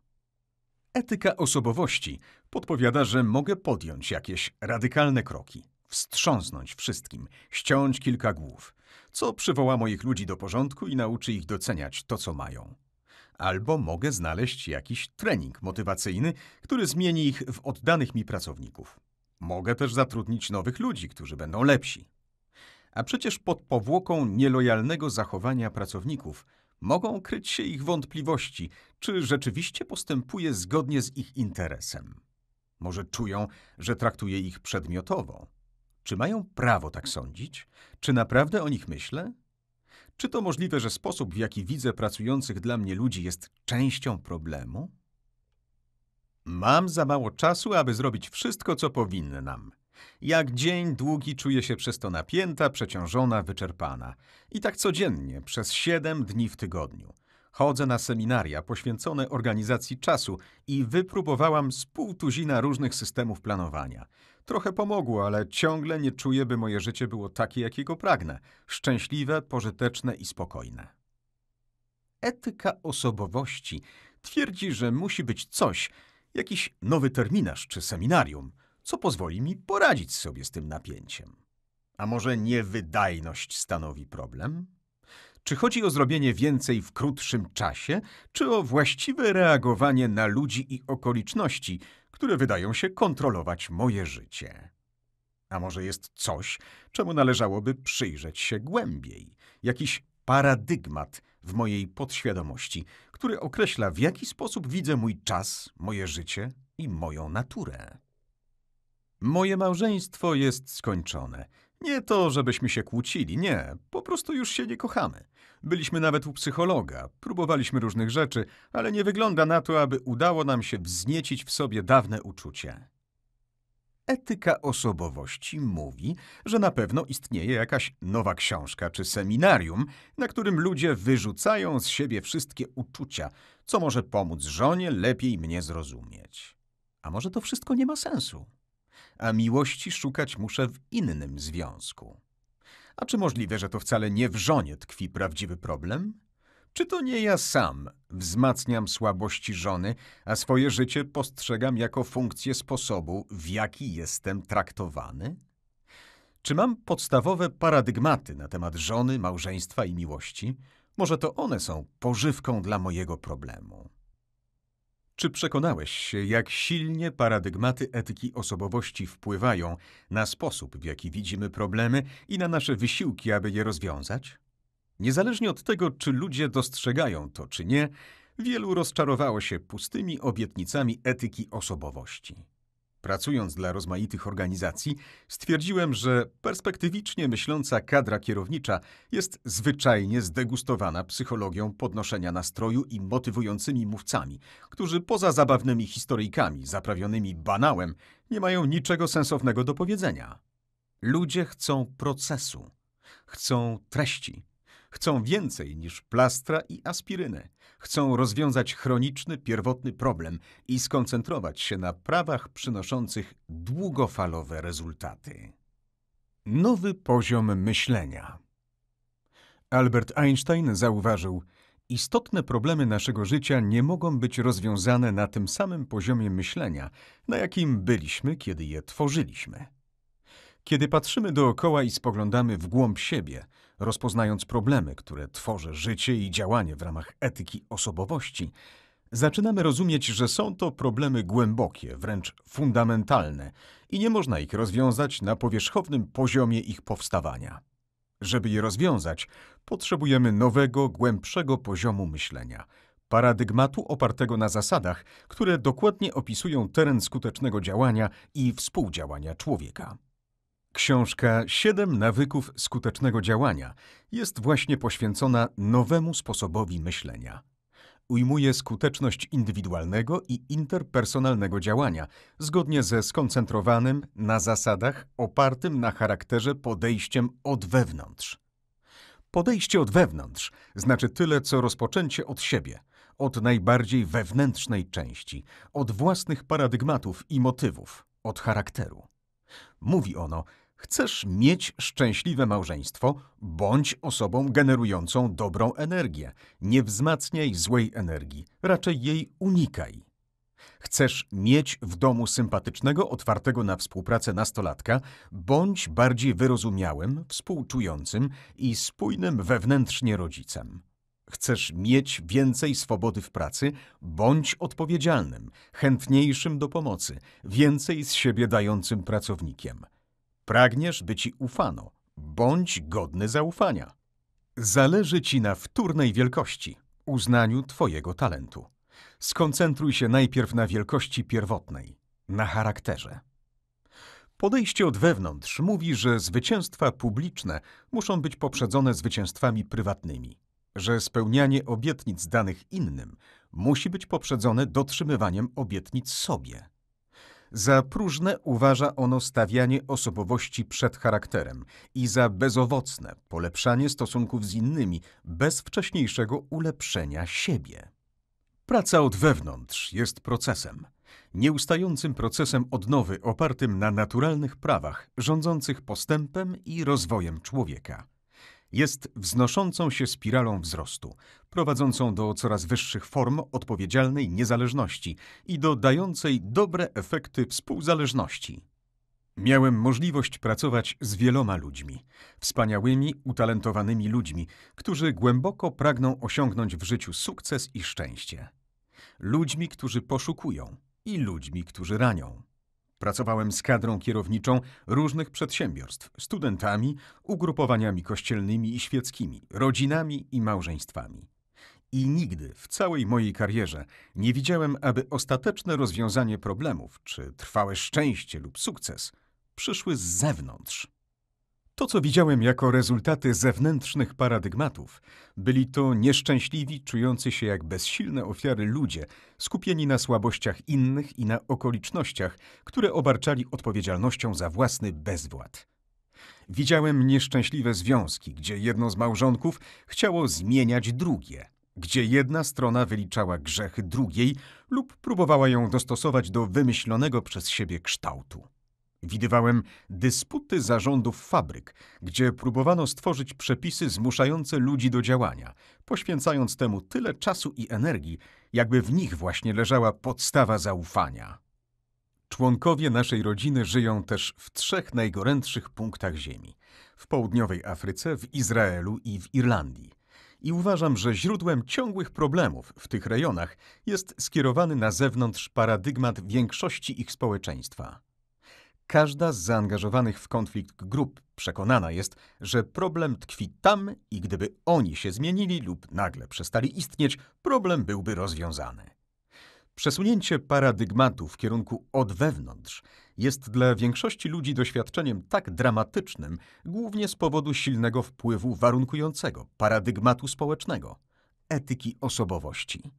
Etyka osobowości podpowiada, że mogę podjąć jakieś radykalne kroki, wstrząsnąć wszystkim, ściąć kilka głów, co przywoła moich ludzi do porządku i nauczy ich doceniać to, co mają albo mogę znaleźć jakiś trening motywacyjny, który zmieni ich w oddanych mi pracowników. Mogę też zatrudnić nowych ludzi, którzy będą lepsi. A przecież pod powłoką nielojalnego zachowania pracowników mogą kryć się ich wątpliwości, czy rzeczywiście postępuję zgodnie z ich interesem. Może czują, że traktuje ich przedmiotowo. Czy mają prawo tak sądzić? Czy naprawdę o nich myślę? Czy to możliwe, że sposób, w jaki widzę pracujących dla mnie ludzi, jest częścią problemu? Mam za mało czasu, aby zrobić wszystko, co powinnam. Jak dzień długi czuję się przez to napięta, przeciążona, wyczerpana. I tak codziennie, przez siedem dni w tygodniu. Chodzę na seminaria poświęcone organizacji czasu i wypróbowałam z pół tuzina różnych systemów planowania. Trochę pomogło, ale ciągle nie czuję, by moje życie było takie, jakiego pragnę. Szczęśliwe, pożyteczne i spokojne. Etyka osobowości twierdzi, że musi być coś, jakiś nowy terminarz czy seminarium, co pozwoli mi poradzić sobie z tym napięciem. A może niewydajność stanowi problem? Czy chodzi o zrobienie więcej w krótszym czasie, czy o właściwe reagowanie na ludzi i okoliczności – które wydają się kontrolować moje życie. A może jest coś, czemu należałoby przyjrzeć się głębiej, jakiś paradygmat w mojej podświadomości, który określa, w jaki sposób widzę mój czas, moje życie i moją naturę. Moje małżeństwo jest skończone – nie to, żebyśmy się kłócili, nie, po prostu już się nie kochamy. Byliśmy nawet u psychologa, próbowaliśmy różnych rzeczy, ale nie wygląda na to, aby udało nam się wzniecić w sobie dawne uczucie. Etyka osobowości mówi, że na pewno istnieje jakaś nowa książka czy seminarium, na którym ludzie wyrzucają z siebie wszystkie uczucia, co może pomóc żonie lepiej mnie zrozumieć. A może to wszystko nie ma sensu? a miłości szukać muszę w innym związku. A czy możliwe, że to wcale nie w żonie tkwi prawdziwy problem? Czy to nie ja sam wzmacniam słabości żony, a swoje życie postrzegam jako funkcję sposobu, w jaki jestem traktowany? Czy mam podstawowe paradygmaty na temat żony, małżeństwa i miłości? Może to one są pożywką dla mojego problemu. Czy przekonałeś się, jak silnie paradygmaty etyki osobowości wpływają na sposób, w jaki widzimy problemy i na nasze wysiłki, aby je rozwiązać? Niezależnie od tego, czy ludzie dostrzegają to, czy nie, wielu rozczarowało się pustymi obietnicami etyki osobowości. Pracując dla rozmaitych organizacji, stwierdziłem, że perspektywicznie myśląca kadra kierownicza jest zwyczajnie zdegustowana psychologią podnoszenia nastroju i motywującymi mówcami, którzy poza zabawnymi historyjkami zaprawionymi banałem nie mają niczego sensownego do powiedzenia. Ludzie chcą procesu, chcą treści, chcą więcej niż plastra i aspiryny chcą rozwiązać chroniczny, pierwotny problem i skoncentrować się na prawach przynoszących długofalowe rezultaty. Nowy poziom myślenia. Albert Einstein zauważył, istotne problemy naszego życia nie mogą być rozwiązane na tym samym poziomie myślenia, na jakim byliśmy, kiedy je tworzyliśmy. Kiedy patrzymy dookoła i spoglądamy w głąb siebie, rozpoznając problemy, które tworzy życie i działanie w ramach etyki osobowości, zaczynamy rozumieć, że są to problemy głębokie, wręcz fundamentalne i nie można ich rozwiązać na powierzchownym poziomie ich powstawania. Żeby je rozwiązać, potrzebujemy nowego, głębszego poziomu myślenia, paradygmatu opartego na zasadach, które dokładnie opisują teren skutecznego działania i współdziałania człowieka. Książka Siedem nawyków skutecznego działania jest właśnie poświęcona nowemu sposobowi myślenia. Ujmuje skuteczność indywidualnego i interpersonalnego działania, zgodnie ze skoncentrowanym na zasadach opartym na charakterze podejściem od wewnątrz. Podejście od wewnątrz znaczy tyle, co rozpoczęcie od siebie, od najbardziej wewnętrznej części, od własnych paradygmatów i motywów, od charakteru. Mówi ono, Chcesz mieć szczęśliwe małżeństwo, bądź osobą generującą dobrą energię. Nie wzmacniaj złej energii, raczej jej unikaj. Chcesz mieć w domu sympatycznego, otwartego na współpracę nastolatka, bądź bardziej wyrozumiałym, współczującym i spójnym wewnętrznie rodzicem. Chcesz mieć więcej swobody w pracy, bądź odpowiedzialnym, chętniejszym do pomocy, więcej z siebie dającym pracownikiem. Pragniesz, by ci ufano. Bądź godny zaufania. Zależy ci na wtórnej wielkości, uznaniu twojego talentu. Skoncentruj się najpierw na wielkości pierwotnej, na charakterze. Podejście od wewnątrz mówi, że zwycięstwa publiczne muszą być poprzedzone zwycięstwami prywatnymi, że spełnianie obietnic danych innym musi być poprzedzone dotrzymywaniem obietnic sobie. Za próżne uważa ono stawianie osobowości przed charakterem i za bezowocne polepszanie stosunków z innymi bez wcześniejszego ulepszenia siebie. Praca od wewnątrz jest procesem, nieustającym procesem odnowy opartym na naturalnych prawach rządzących postępem i rozwojem człowieka jest wznoszącą się spiralą wzrostu, prowadzącą do coraz wyższych form odpowiedzialnej niezależności i do dającej dobre efekty współzależności. Miałem możliwość pracować z wieloma ludźmi, wspaniałymi, utalentowanymi ludźmi, którzy głęboko pragną osiągnąć w życiu sukces i szczęście. Ludźmi, którzy poszukują i ludźmi, którzy ranią. Pracowałem z kadrą kierowniczą różnych przedsiębiorstw, studentami, ugrupowaniami kościelnymi i świeckimi, rodzinami i małżeństwami. I nigdy w całej mojej karierze nie widziałem, aby ostateczne rozwiązanie problemów czy trwałe szczęście lub sukces przyszły z zewnątrz. To, co widziałem jako rezultaty zewnętrznych paradygmatów, byli to nieszczęśliwi, czujący się jak bezsilne ofiary ludzie, skupieni na słabościach innych i na okolicznościach, które obarczali odpowiedzialnością za własny bezwład. Widziałem nieszczęśliwe związki, gdzie jedno z małżonków chciało zmieniać drugie, gdzie jedna strona wyliczała grzechy drugiej lub próbowała ją dostosować do wymyślonego przez siebie kształtu. Widywałem dysputy zarządów fabryk, gdzie próbowano stworzyć przepisy zmuszające ludzi do działania, poświęcając temu tyle czasu i energii, jakby w nich właśnie leżała podstawa zaufania. Członkowie naszej rodziny żyją też w trzech najgorętszych punktach Ziemi w południowej Afryce, w Izraelu i w Irlandii. I uważam, że źródłem ciągłych problemów w tych rejonach jest skierowany na zewnątrz paradygmat większości ich społeczeństwa. Każda z zaangażowanych w konflikt grup przekonana jest, że problem tkwi tam i gdyby oni się zmienili lub nagle przestali istnieć, problem byłby rozwiązany. Przesunięcie paradygmatu w kierunku od wewnątrz jest dla większości ludzi doświadczeniem tak dramatycznym, głównie z powodu silnego wpływu warunkującego paradygmatu społecznego, etyki osobowości.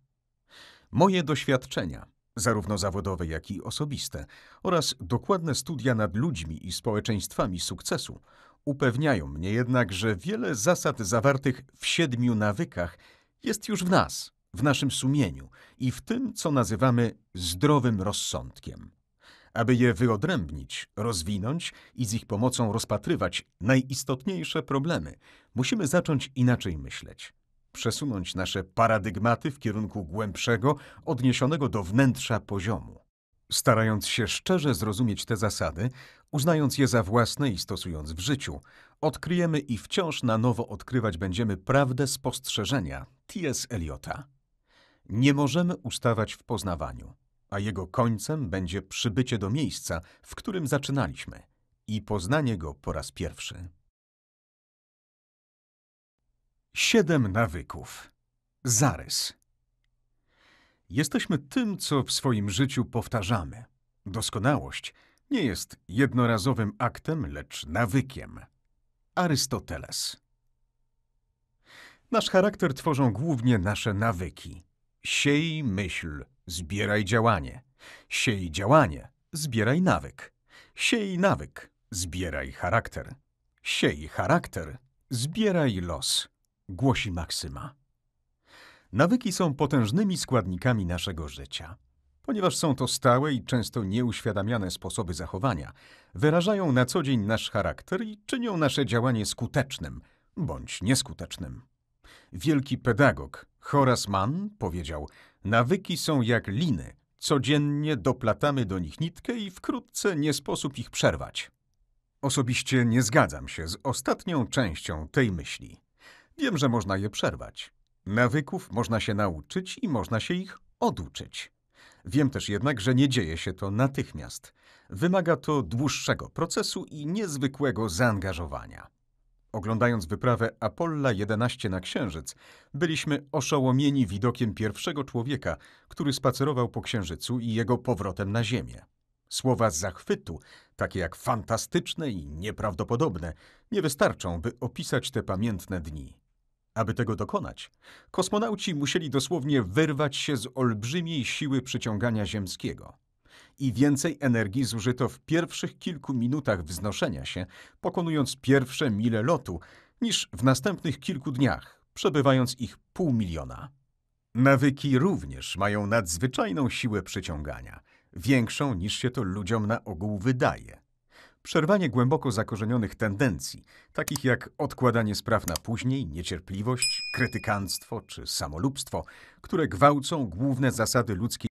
Moje doświadczenia zarówno zawodowe, jak i osobiste, oraz dokładne studia nad ludźmi i społeczeństwami sukcesu upewniają mnie jednak, że wiele zasad zawartych w siedmiu nawykach jest już w nas, w naszym sumieniu i w tym, co nazywamy zdrowym rozsądkiem. Aby je wyodrębnić, rozwinąć i z ich pomocą rozpatrywać najistotniejsze problemy, musimy zacząć inaczej myśleć przesunąć nasze paradygmaty w kierunku głębszego, odniesionego do wnętrza poziomu. Starając się szczerze zrozumieć te zasady, uznając je za własne i stosując w życiu, odkryjemy i wciąż na nowo odkrywać będziemy prawdę spostrzeżenia T.S. Eliota. Nie możemy ustawać w poznawaniu, a jego końcem będzie przybycie do miejsca, w którym zaczynaliśmy i poznanie go po raz pierwszy. Siedem nawyków. Zarys. Jesteśmy tym, co w swoim życiu powtarzamy. Doskonałość nie jest jednorazowym aktem, lecz nawykiem. Arystoteles. Nasz charakter tworzą głównie nasze nawyki. Siej myśl, zbieraj działanie. Siej działanie, zbieraj nawyk. Siej nawyk, zbieraj charakter. Siej charakter, zbieraj los głosi Maksyma. Nawyki są potężnymi składnikami naszego życia. Ponieważ są to stałe i często nieuświadamiane sposoby zachowania, wyrażają na co dzień nasz charakter i czynią nasze działanie skutecznym bądź nieskutecznym. Wielki pedagog Horace Mann powiedział: Nawyki są jak liny, codziennie doplatamy do nich nitkę i wkrótce nie sposób ich przerwać. Osobiście nie zgadzam się z ostatnią częścią tej myśli. Wiem, że można je przerwać. Nawyków można się nauczyć i można się ich oduczyć. Wiem też jednak, że nie dzieje się to natychmiast. Wymaga to dłuższego procesu i niezwykłego zaangażowania. Oglądając wyprawę Apolla 11 na Księżyc, byliśmy oszołomieni widokiem pierwszego człowieka, który spacerował po Księżycu i jego powrotem na Ziemię. Słowa zachwytu, takie jak fantastyczne i nieprawdopodobne, nie wystarczą, by opisać te pamiętne dni. Aby tego dokonać, kosmonauci musieli dosłownie wyrwać się z olbrzymiej siły przyciągania ziemskiego. I więcej energii zużyto w pierwszych kilku minutach wznoszenia się, pokonując pierwsze mile lotu, niż w następnych kilku dniach, przebywając ich pół miliona. Nawyki również mają nadzwyczajną siłę przyciągania, większą niż się to ludziom na ogół wydaje. Przerwanie głęboko zakorzenionych tendencji, takich jak odkładanie spraw na później, niecierpliwość, krytykanstwo czy samolubstwo, które gwałcą główne zasady ludzkiej